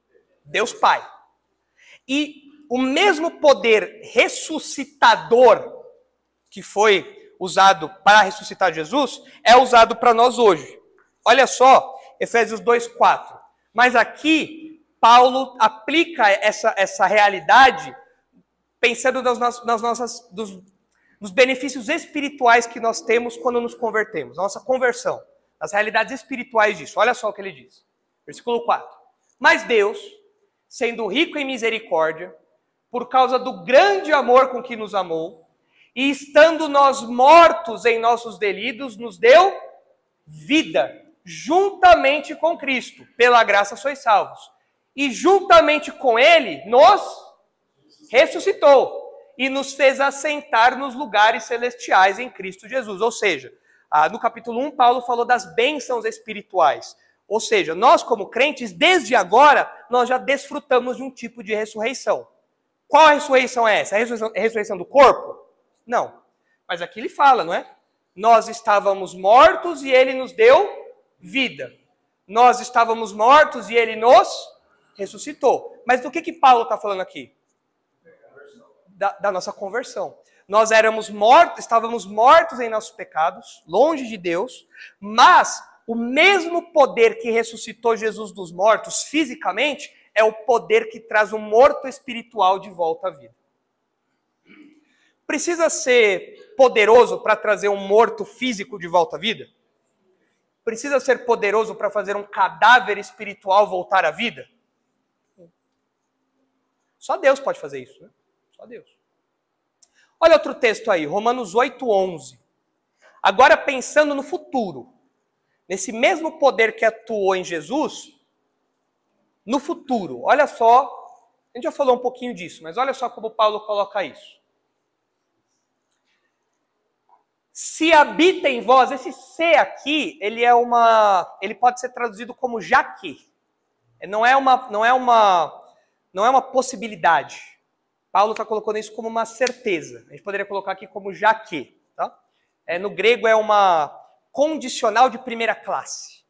Deus Pai. E o mesmo poder ressuscitador que foi usado para ressuscitar Jesus é usado para nós hoje. Olha só, Efésios 4. Mas aqui, Paulo aplica essa, essa realidade pensando nas, nas nossas, dos, nos benefícios espirituais que nós temos quando nos convertemos, nossa conversão, as realidades espirituais disso. Olha só o que ele diz. Versículo 4. Mas Deus, sendo rico em misericórdia, por causa do grande amor com que nos amou, e estando nós mortos em nossos delitos, nos deu vida juntamente com Cristo, pela graça sois salvos. E juntamente com Ele, nos ressuscitou e nos fez assentar nos lugares celestiais em Cristo Jesus. Ou seja, ah, no capítulo 1, Paulo falou das bênçãos espirituais. Ou seja, nós, como crentes, desde agora, nós já desfrutamos de um tipo de ressurreição. Qual a ressurreição é essa? A ressurreição, a ressurreição do corpo? Não. Mas aqui ele fala, não é? Nós estávamos mortos e ele nos deu vida. Nós estávamos mortos e ele nos ressuscitou. Mas do que, que Paulo está falando aqui? Da, da, nossa conversão. Nós éramos mortos, estávamos mortos em nossos pecados, longe de Deus, mas o mesmo poder que ressuscitou Jesus dos mortos fisicamente é o poder que traz o morto espiritual de volta à vida. Precisa ser poderoso para trazer um morto físico de volta à vida? precisa ser poderoso para fazer um cadáver espiritual voltar à vida? Só Deus pode fazer isso, né? Só Deus. Olha outro texto aí, Romanos 8, 11. Agora pensando no futuro, nesse mesmo poder que atuou em Jesus, no futuro, olha só, a gente já falou um pouquinho disso, mas olha só como Paulo coloca isso. se habita em vós, esse ser aqui, ele é uma, ele pode ser traduzido como já que. Não é uma, não é uma, não é uma possibilidade. Paulo está colocando isso como uma certeza. A gente poderia colocar aqui como já que, tá? É, no grego é uma condicional de primeira classe.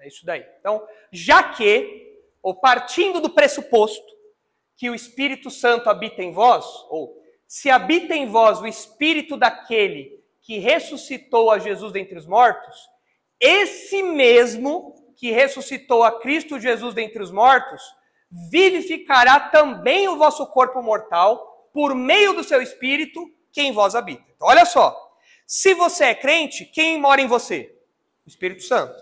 É isso daí. Então, já que ou partindo do pressuposto que o Espírito Santo habita em vós, ou se habita em vós o espírito daquele que ressuscitou a Jesus dentre os mortos, esse mesmo que ressuscitou a Cristo Jesus dentre os mortos, vivificará também o vosso corpo mortal por meio do seu espírito que em vós habita. Então, olha só. Se você é crente, quem mora em você? O Espírito Santo.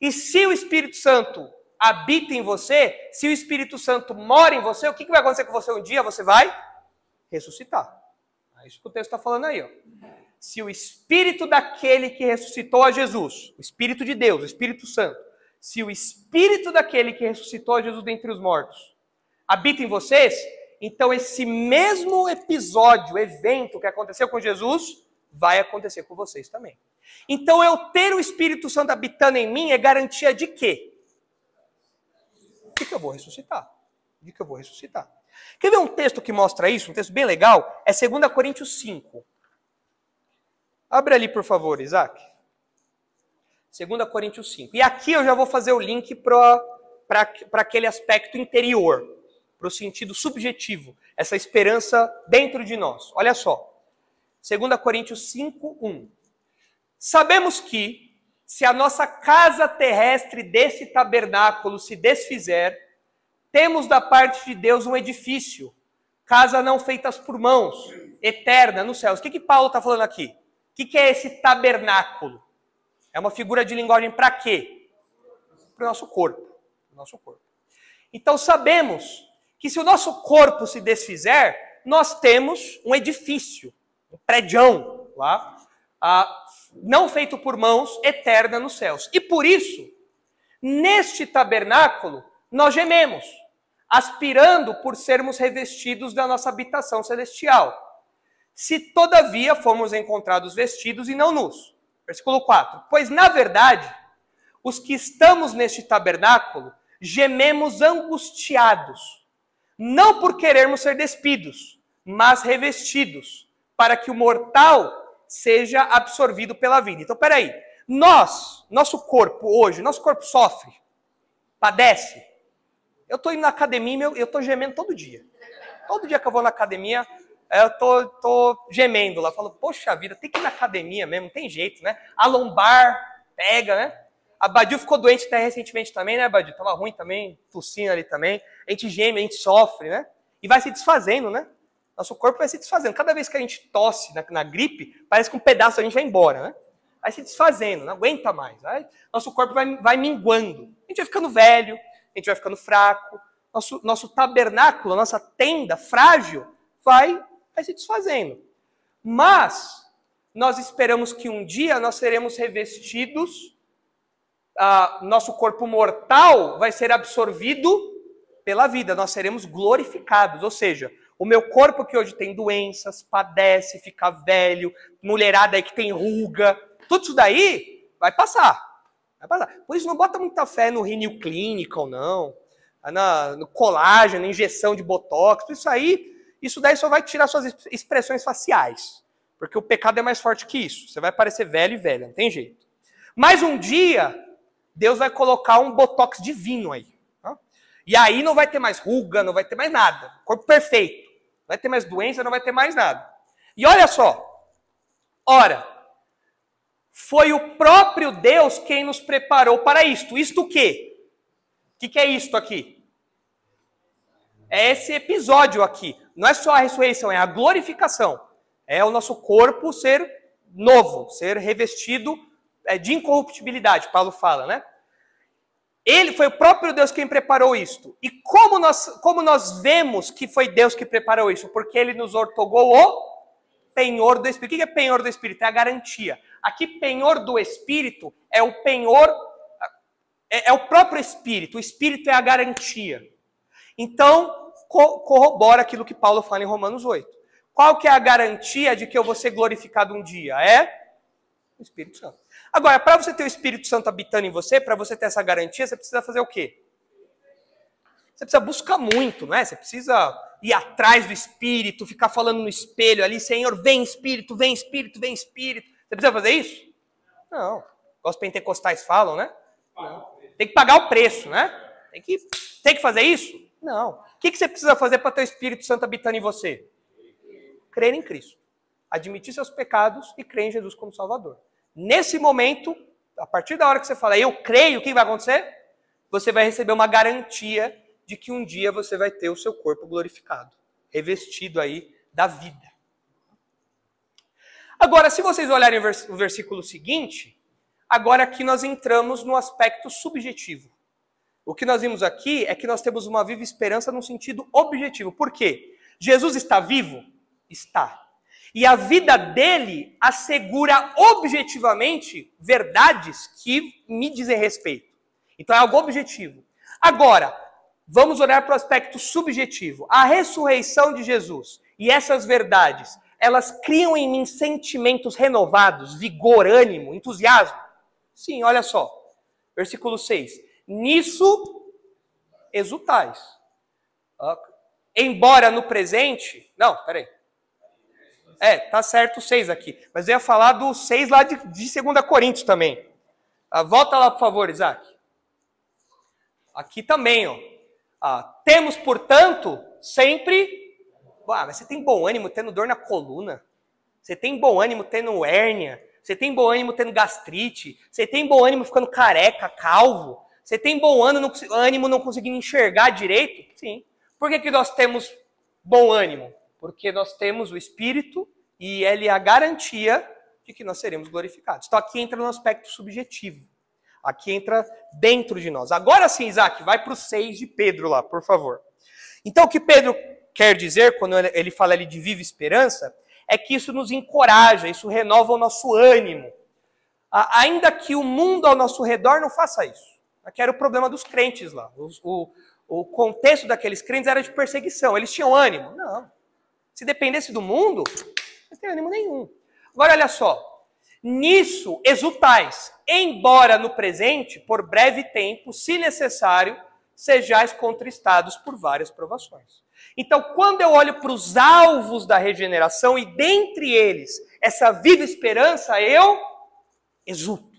E se o Espírito Santo habita em você, se o Espírito Santo mora em você, o que, que vai acontecer com você um dia? Você vai ressuscitar. É isso que o texto está falando aí. Ó se o espírito daquele que ressuscitou a Jesus, o espírito de Deus, o Espírito Santo, se o espírito daquele que ressuscitou a Jesus dentre os mortos habita em vocês, então esse mesmo episódio, evento que aconteceu com Jesus, vai acontecer com vocês também. Então eu ter o Espírito Santo habitando em mim é garantia de quê? De que eu vou ressuscitar. De que eu vou ressuscitar. Quer ver um texto que mostra isso? Um texto bem legal? É 2 Coríntios 5. Abre ali, por favor, Isaac. 2 Coríntios 5. E aqui eu já vou fazer o link para aquele aspecto interior, para o sentido subjetivo, essa esperança dentro de nós. Olha só. 2 Coríntios 5, 1. Sabemos que, se a nossa casa terrestre desse tabernáculo se desfizer, temos da parte de Deus um edifício, casa não feitas por mãos, eterna nos céus. O que, que Paulo está falando aqui? que, que é esse tabernáculo? É uma figura de linguagem para quê? Para o nosso corpo. Nosso corpo. Então sabemos que se o nosso corpo se desfizer, nós temos um edifício, um prédio lá, ah, não feito por mãos, eterna nos céus. E por isso, neste tabernáculo, nós gememos, aspirando por sermos revestidos da nossa habitação celestial se todavia fomos encontrados vestidos e não nus. Versículo 4. Pois, na verdade, os que estamos neste tabernáculo gememos angustiados, não por querermos ser despidos, mas revestidos, para que o mortal seja absorvido pela vida. Então, peraí. Nós, nosso corpo hoje, nosso corpo sofre, padece. Eu estou indo na academia, eu estou gemendo todo dia. Todo dia que eu vou na academia, eu tô, tô gemendo lá. Falo, poxa vida, tem que ir na academia mesmo, não tem jeito, né? A lombar pega, né? A Badil ficou doente até recentemente também, né, Badil? Tava ruim também, tossindo ali também. A gente geme, a gente sofre, né? E vai se desfazendo, né? Nosso corpo vai se desfazendo. Cada vez que a gente tosse na, na gripe, parece que um pedaço a gente vai embora, né? Vai se desfazendo, não aguenta mais. Vai, nosso corpo vai, vai minguando. A gente vai ficando velho, a gente vai ficando fraco. Nosso, nosso tabernáculo, nossa tenda frágil, vai vai se desfazendo. Mas nós esperamos que um dia nós seremos revestidos, ah, nosso corpo mortal vai ser absorvido pela vida, nós seremos glorificados. Ou seja, o meu corpo que hoje tem doenças, padece, fica velho, mulherada aí que tem ruga, tudo isso daí vai passar. Vai passar. Por isso não bota muita fé no renil ou não. Na, no colágeno, injeção de botox, tudo isso aí isso daí só vai tirar suas expressões faciais. Porque o pecado é mais forte que isso. Você vai parecer velho e velha, não tem jeito. Mas um dia, Deus vai colocar um botox divino aí. Tá? E aí não vai ter mais ruga, não vai ter mais nada. Corpo perfeito. Não vai ter mais doença, não vai ter mais nada. E olha só. Ora, foi o próprio Deus quem nos preparou para isto. Isto o quê? O que, que é isto aqui? É esse episódio aqui não é só a ressurreição, é a glorificação. É o nosso corpo ser novo, ser revestido é, de incorruptibilidade, Paulo fala, né? Ele foi o próprio Deus quem preparou isto. E como nós, como nós vemos que foi Deus que preparou isso? Porque ele nos ortogou o penhor do Espírito. O que é penhor do Espírito? É a garantia. Aqui, penhor do Espírito é o penhor, é, é o próprio Espírito. O Espírito é a garantia. Então, co corrobora aquilo que Paulo fala em Romanos 8. Qual que é a garantia de que eu vou ser glorificado um dia? É o Espírito Santo. Agora, para você ter o Espírito Santo habitando em você, para você ter essa garantia, você precisa fazer o quê? Você precisa buscar muito, não é? Você precisa ir atrás do Espírito, ficar falando no espelho ali, Senhor, vem Espírito, vem Espírito, vem Espírito. Você precisa fazer isso? Não. Os pentecostais falam, né? Não. Tem que pagar o preço, né? Tem que, tem que fazer isso? Não. O que, que você precisa fazer para ter o Espírito Santo habitando em você? Crer em Cristo. Admitir seus pecados e crer em Jesus como Salvador. Nesse momento, a partir da hora que você fala, eu creio, o que vai acontecer? Você vai receber uma garantia de que um dia você vai ter o seu corpo glorificado, revestido aí da vida. Agora, se vocês olharem o versículo seguinte, agora aqui nós entramos no aspecto subjetivo. O que nós vimos aqui é que nós temos uma viva esperança no sentido objetivo. Por quê? Jesus está vivo? Está. E a vida dele assegura objetivamente verdades que me dizem respeito. Então é algo objetivo. Agora, vamos olhar para o aspecto subjetivo. A ressurreição de Jesus e essas verdades, elas criam em mim sentimentos renovados, vigor, ânimo, entusiasmo. Sim, olha só. Versículo 6. Nisso exultais. Embora no presente. Não, peraí. É, tá certo o 6 aqui. Mas eu ia falar do 6 lá de, de 2 Coríntios também. Ah, volta lá, por favor, Isaac. Aqui também, ó. Ah, temos, portanto, sempre. Ah, mas você tem bom ânimo tendo dor na coluna. Você tem bom ânimo tendo hérnia. Você tem bom ânimo tendo gastrite. Você tem bom ânimo ficando careca, calvo. Você tem bom ânimo, não conseguindo enxergar direito? Sim. Por que, que nós temos bom ânimo? Porque nós temos o Espírito e ele é a garantia de que nós seremos glorificados. Então aqui entra no aspecto subjetivo. Aqui entra dentro de nós. Agora sim, Isaac, vai para o 6 de Pedro lá, por favor. Então o que Pedro quer dizer quando ele fala ali de viva esperança é que isso nos encoraja, isso renova o nosso ânimo. Ainda que o mundo ao nosso redor não faça isso que era o problema dos crentes lá. o, o contexto daqueles crentes era de perseguição. Eles tinham ânimo? Não. Se dependesse do mundo, não tem ânimo nenhum. Agora, olha só. Nisso exultais, embora no presente, por breve tempo, se necessário, sejais contristados por várias provações. Então, quando eu olho para os alvos da regeneração e dentre eles essa viva esperança, eu exulto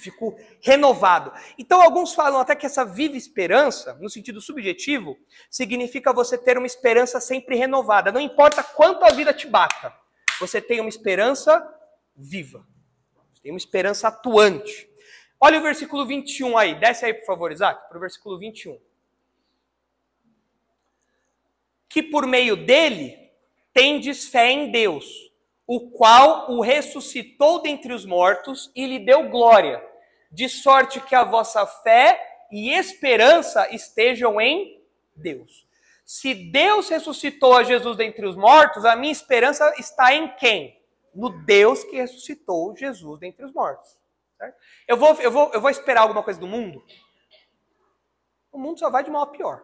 ficou renovado. Então, alguns falam até que essa viva esperança, no sentido subjetivo, significa você ter uma esperança sempre renovada. Não importa quanto a vida te bata, você tem uma esperança viva. Você tem uma esperança atuante. Olha o versículo 21 aí. Desce aí, por favor, Isaac, para o versículo 21. Que por meio dele tendes fé em Deus o qual o ressuscitou dentre os mortos e lhe deu glória, de sorte que a vossa fé e esperança estejam em Deus. Se Deus ressuscitou a Jesus dentre os mortos, a minha esperança está em quem? No Deus que ressuscitou Jesus dentre os mortos. Certo? Eu, vou, eu, vou, eu vou esperar alguma coisa do mundo? O mundo só vai de mal a pior.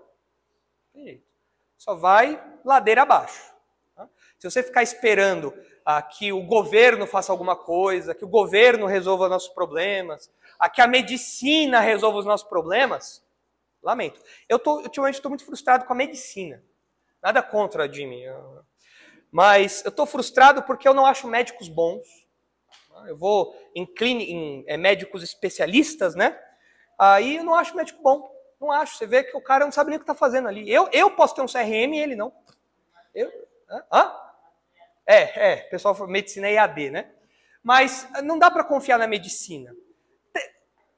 Só vai ladeira abaixo. Tá? Se você ficar esperando que o governo faça alguma coisa, que o governo resolva nossos problemas, a que a medicina resolva os nossos problemas, lamento. Eu tô, ultimamente estou muito frustrado com a medicina. Nada contra, Jimmy. Mas eu estou frustrado porque eu não acho médicos bons. Eu vou em, clínica, em é, médicos especialistas, né? Aí eu não acho médico bom. Não acho. Você vê que o cara não sabe nem o que está fazendo ali. Eu, eu posso ter um CRM e ele não. Eu, hã? É, é, pessoal, medicina é IAD, né? Mas não dá para confiar na medicina.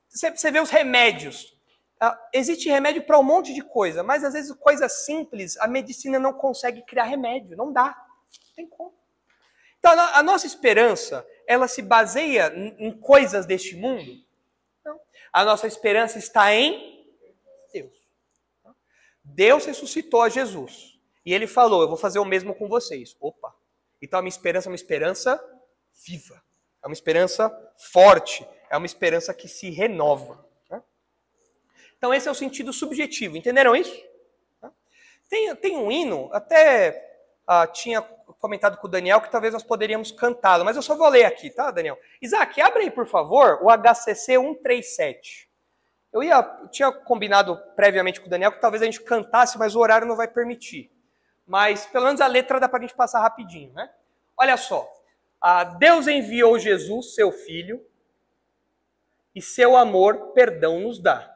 Você vê os remédios. Ah, existe remédio para um monte de coisa, mas às vezes coisas simples, a medicina não consegue criar remédio, não dá. Não tem como. Então, a nossa esperança, ela se baseia em coisas deste mundo? Não. A nossa esperança está em Deus. Tá? Deus ressuscitou a Jesus. E ele falou: Eu vou fazer o mesmo com vocês. Opa, então, a minha esperança é uma esperança viva, é uma esperança forte, é uma esperança que se renova. Né? Então, esse é o sentido subjetivo, entenderam isso? Né? Tem, tem um hino, até ah, tinha comentado com o Daniel que talvez nós poderíamos cantá-lo, mas eu só vou ler aqui, tá, Daniel? Isaac, abre aí, por favor, o HCC 137. Eu ia, tinha combinado previamente com o Daniel que talvez a gente cantasse, mas o horário não vai permitir mas pelo menos a letra dá para a gente passar rapidinho, né? Olha só, ah, Deus enviou Jesus, seu Filho, e seu amor perdão nos dá.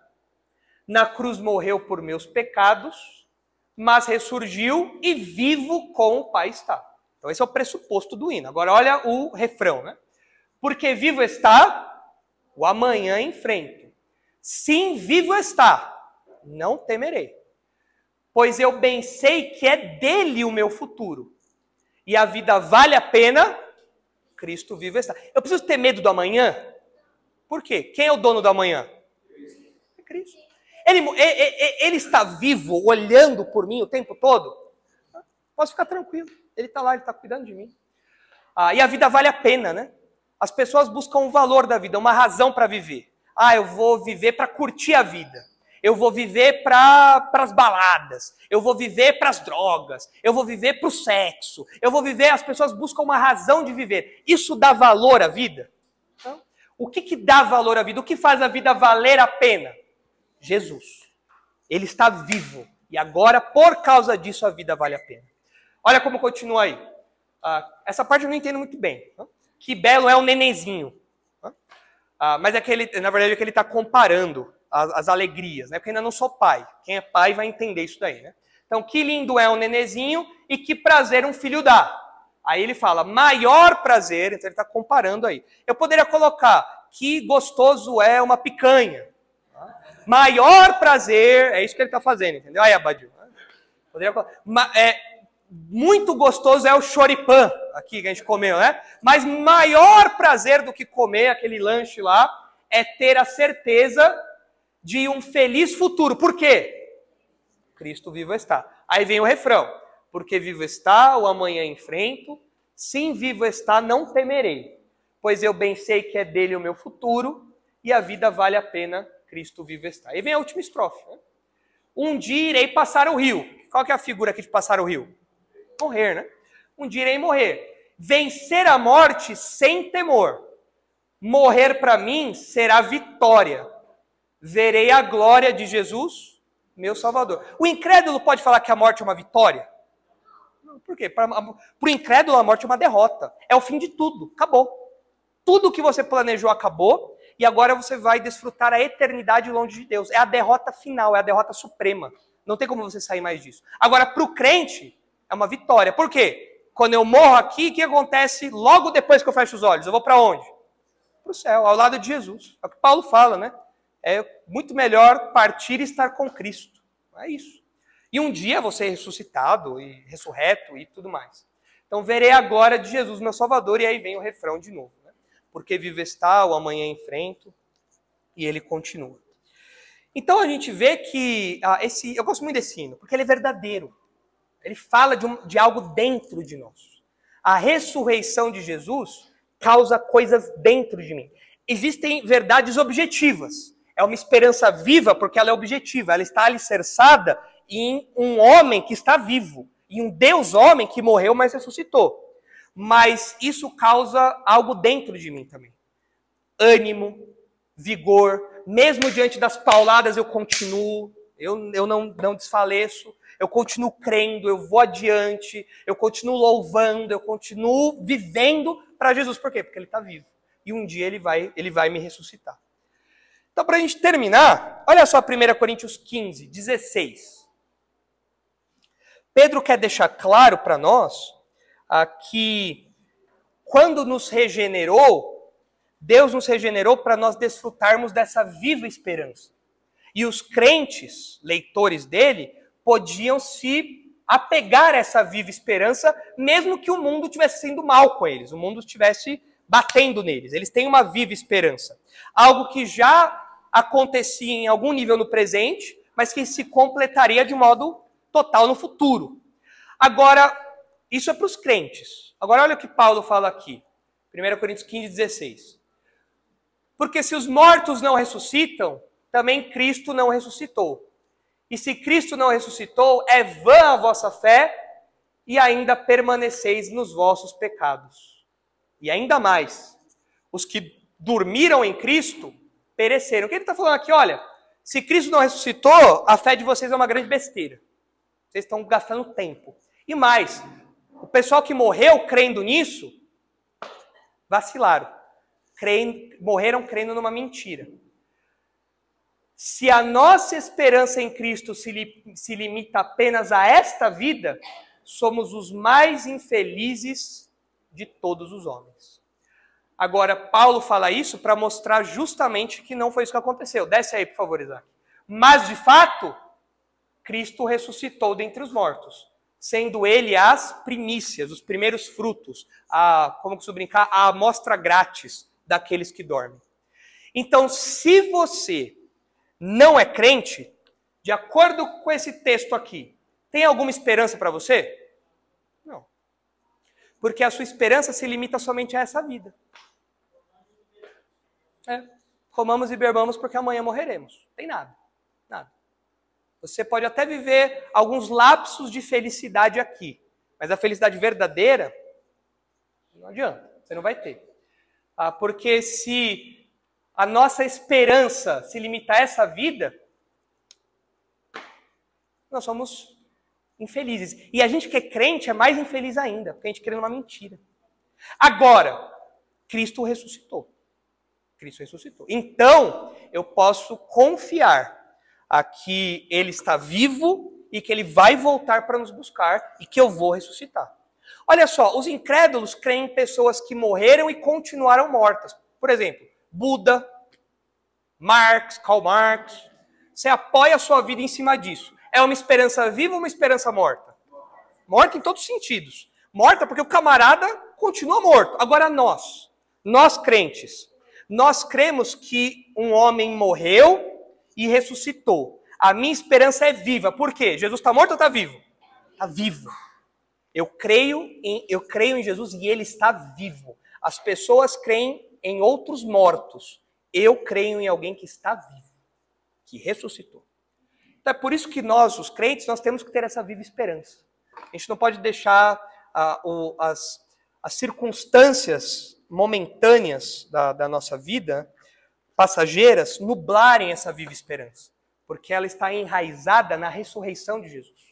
Na cruz morreu por meus pecados, mas ressurgiu e vivo com o Pai está. Então esse é o pressuposto do hino. Agora olha o refrão, né? Porque vivo está, o amanhã enfrento. Sim, vivo está, não temerei pois eu bem sei que é dele o meu futuro. E a vida vale a pena, Cristo vive está. Eu preciso ter medo do amanhã? Por quê? Quem é o dono do amanhã? É Cristo. Ele, ele, ele está vivo, olhando por mim o tempo todo? Posso ficar tranquilo. Ele está lá, ele está cuidando de mim. Ah, e a vida vale a pena, né? As pessoas buscam um valor da vida, uma razão para viver. Ah, eu vou viver para curtir a vida eu vou viver para as baladas, eu vou viver para as drogas, eu vou viver para o sexo, eu vou viver. As pessoas buscam uma razão de viver. Isso dá valor à vida? Então, o que, que dá valor à vida? O que faz a vida valer a pena? Jesus. Ele está vivo. E agora, por causa disso, a vida vale a pena. Olha como continua aí. Ah, essa parte eu não entendo muito bem. Ah, que belo é o nenenzinho. Ah, mas é que ele, na verdade, é que ele está comparando as, as alegrias, né? Porque ainda não sou pai. Quem é pai vai entender isso daí, né? Então, que lindo é um nenezinho e que prazer um filho dá. Aí ele fala, maior prazer, então ele está comparando aí. Eu poderia colocar, que gostoso é uma picanha. Maior prazer, é isso que ele está fazendo, entendeu? Aí, Abadil. Poderia colocar, é, muito gostoso é o choripã, aqui que a gente comeu, né? Mas maior prazer do que comer aquele lanche lá é ter a certeza de um feliz futuro. Por quê? Cristo vivo está. Aí vem o refrão: porque vivo está, o amanhã enfrento, sim vivo está, não temerei, pois eu bem sei que é dele o meu futuro e a vida vale a pena, Cristo vivo está. Aí vem a última estrofe. Né? Um dia irei passar o rio. Qual que é a figura aqui de passar o rio? Morrer, né? Um dia irei morrer. Vencer a morte sem temor. Morrer para mim será vitória verei a glória de Jesus, meu Salvador. O incrédulo pode falar que a morte é uma vitória? Por quê? Para o incrédulo, a morte é uma derrota. É o fim de tudo. Acabou. Tudo que você planejou acabou. E agora você vai desfrutar a eternidade longe de Deus. É a derrota final, é a derrota suprema. Não tem como você sair mais disso. Agora, para o crente, é uma vitória. Por quê? Quando eu morro aqui, o que acontece logo depois que eu fecho os olhos? Eu vou para onde? Para o céu, ao lado de Jesus. É o que Paulo fala, né? é muito melhor partir e estar com Cristo. É isso. E um dia você é ressuscitado e ressurreto e tudo mais. Então verei a glória de Jesus, meu Salvador, e aí vem o refrão de novo. Né? Porque vive está, o amanhã enfrento, e ele continua. Então a gente vê que ah, esse, eu gosto muito desse hino, porque ele é verdadeiro. Ele fala de, um, de algo dentro de nós. A ressurreição de Jesus causa coisas dentro de mim. Existem verdades objetivas é uma esperança viva porque ela é objetiva, ela está alicerçada em um homem que está vivo, em um Deus homem que morreu, mas ressuscitou. Mas isso causa algo dentro de mim também. Ânimo, vigor, mesmo diante das pauladas eu continuo, eu, eu não, não desfaleço, eu continuo crendo, eu vou adiante, eu continuo louvando, eu continuo vivendo para Jesus. Por quê? Porque ele está vivo. E um dia ele vai, ele vai me ressuscitar. Então, para a gente terminar, olha só 1 Coríntios 15, 16. Pedro quer deixar claro para nós ah, que quando nos regenerou, Deus nos regenerou para nós desfrutarmos dessa viva esperança. E os crentes, leitores dele, podiam se apegar a essa viva esperança, mesmo que o mundo estivesse sendo mal com eles, o mundo estivesse batendo neles. Eles têm uma viva esperança. Algo que já acontecia em algum nível no presente, mas que se completaria de modo total no futuro. Agora, isso é para os crentes. Agora, olha o que Paulo fala aqui. 1 Coríntios 15, 16. Porque se os mortos não ressuscitam, também Cristo não ressuscitou. E se Cristo não ressuscitou, é vã a vossa fé e ainda permaneceis nos vossos pecados. E ainda mais, os que dormiram em Cristo pereceram. O que ele está falando aqui? Olha, se Cristo não ressuscitou, a fé de vocês é uma grande besteira. Vocês estão gastando tempo. E mais, o pessoal que morreu crendo nisso, vacilaram. Creem, morreram crendo numa mentira. Se a nossa esperança em Cristo se, li, se limita apenas a esta vida, somos os mais infelizes de todos os homens. Agora, Paulo fala isso para mostrar justamente que não foi isso que aconteceu. Desce aí, por favor, Isaac. Mas, de fato, Cristo ressuscitou dentre os mortos, sendo ele as primícias, os primeiros frutos, a, como que brincar, a amostra grátis daqueles que dormem. Então, se você não é crente, de acordo com esse texto aqui, tem alguma esperança para você? Não. Porque a sua esperança se limita somente a essa vida. É. Comamos e bebamos porque amanhã morreremos. Tem nada. Nada. Você pode até viver alguns lapsos de felicidade aqui, mas a felicidade verdadeira não adianta, você não vai ter. Ah, porque se a nossa esperança se limitar a essa vida, nós somos infelizes. E a gente que é crente é mais infeliz ainda, porque a gente crê numa mentira. Agora, Cristo ressuscitou. Cristo ressuscitou. Então, eu posso confiar a que ele está vivo e que ele vai voltar para nos buscar e que eu vou ressuscitar. Olha só, os incrédulos creem em pessoas que morreram e continuaram mortas. Por exemplo, Buda, Marx, Karl Marx. Você apoia a sua vida em cima disso. É uma esperança viva ou uma esperança morta? Morta em todos os sentidos. Morta porque o camarada continua morto. Agora nós, nós crentes, nós cremos que um homem morreu e ressuscitou. A minha esperança é viva. Por quê? Jesus está morto ou está vivo? Está vivo. Eu creio, em, eu creio em Jesus e ele está vivo. As pessoas creem em outros mortos. Eu creio em alguém que está vivo, que ressuscitou. Então é por isso que nós, os crentes, nós temos que ter essa viva esperança. A gente não pode deixar ah, o, as, as circunstâncias momentâneas da, da nossa vida, passageiras, nublarem essa viva esperança, porque ela está enraizada na ressurreição de Jesus.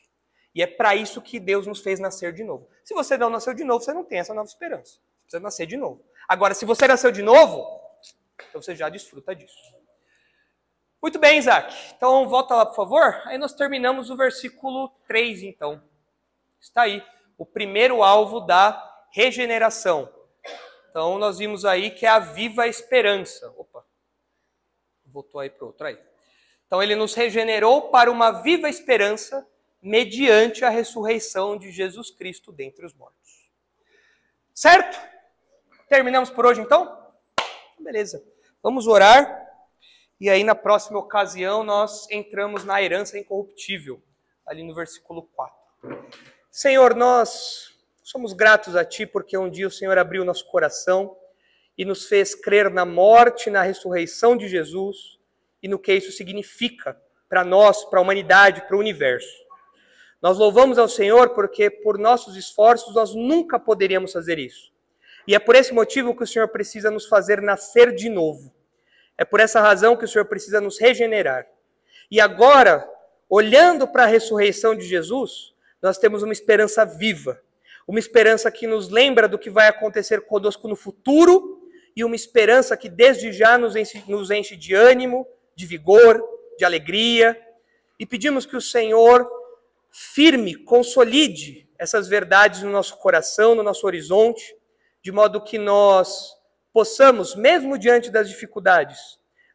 E é para isso que Deus nos fez nascer de novo. Se você não nasceu de novo, você não tem essa nova esperança. Você precisa nascer de novo. Agora, se você nasceu de novo, então você já desfruta disso. Muito bem, Isaac. Então, volta lá, por favor. Aí nós terminamos o versículo 3, então. Está aí. O primeiro alvo da regeneração. Então nós vimos aí que é a viva esperança. Opa, voltou aí para outra aí. Então ele nos regenerou para uma viva esperança mediante a ressurreição de Jesus Cristo dentre os mortos. Certo? Terminamos por hoje então? Beleza. Vamos orar e aí na próxima ocasião nós entramos na herança incorruptível, ali no versículo 4. Senhor, nós Somos gratos a Ti porque um dia o Senhor abriu nosso coração e nos fez crer na morte, na ressurreição de Jesus e no que isso significa para nós, para a humanidade, para o universo. Nós louvamos ao Senhor porque por nossos esforços nós nunca poderíamos fazer isso. E é por esse motivo que o Senhor precisa nos fazer nascer de novo. É por essa razão que o Senhor precisa nos regenerar. E agora, olhando para a ressurreição de Jesus, nós temos uma esperança viva uma esperança que nos lembra do que vai acontecer conosco no futuro e uma esperança que desde já nos enche, nos enche de ânimo, de vigor, de alegria. E pedimos que o Senhor firme, consolide essas verdades no nosso coração, no nosso horizonte, de modo que nós possamos, mesmo diante das dificuldades,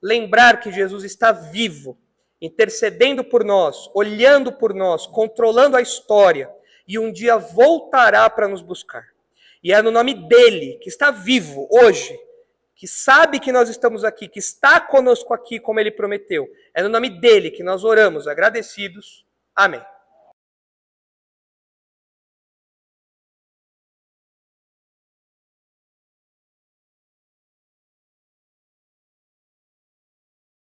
lembrar que Jesus está vivo, intercedendo por nós, olhando por nós, controlando a história e um dia voltará para nos buscar. E é no nome dele, que está vivo hoje, que sabe que nós estamos aqui, que está conosco aqui, como ele prometeu. É no nome dele que nós oramos, agradecidos. Amém.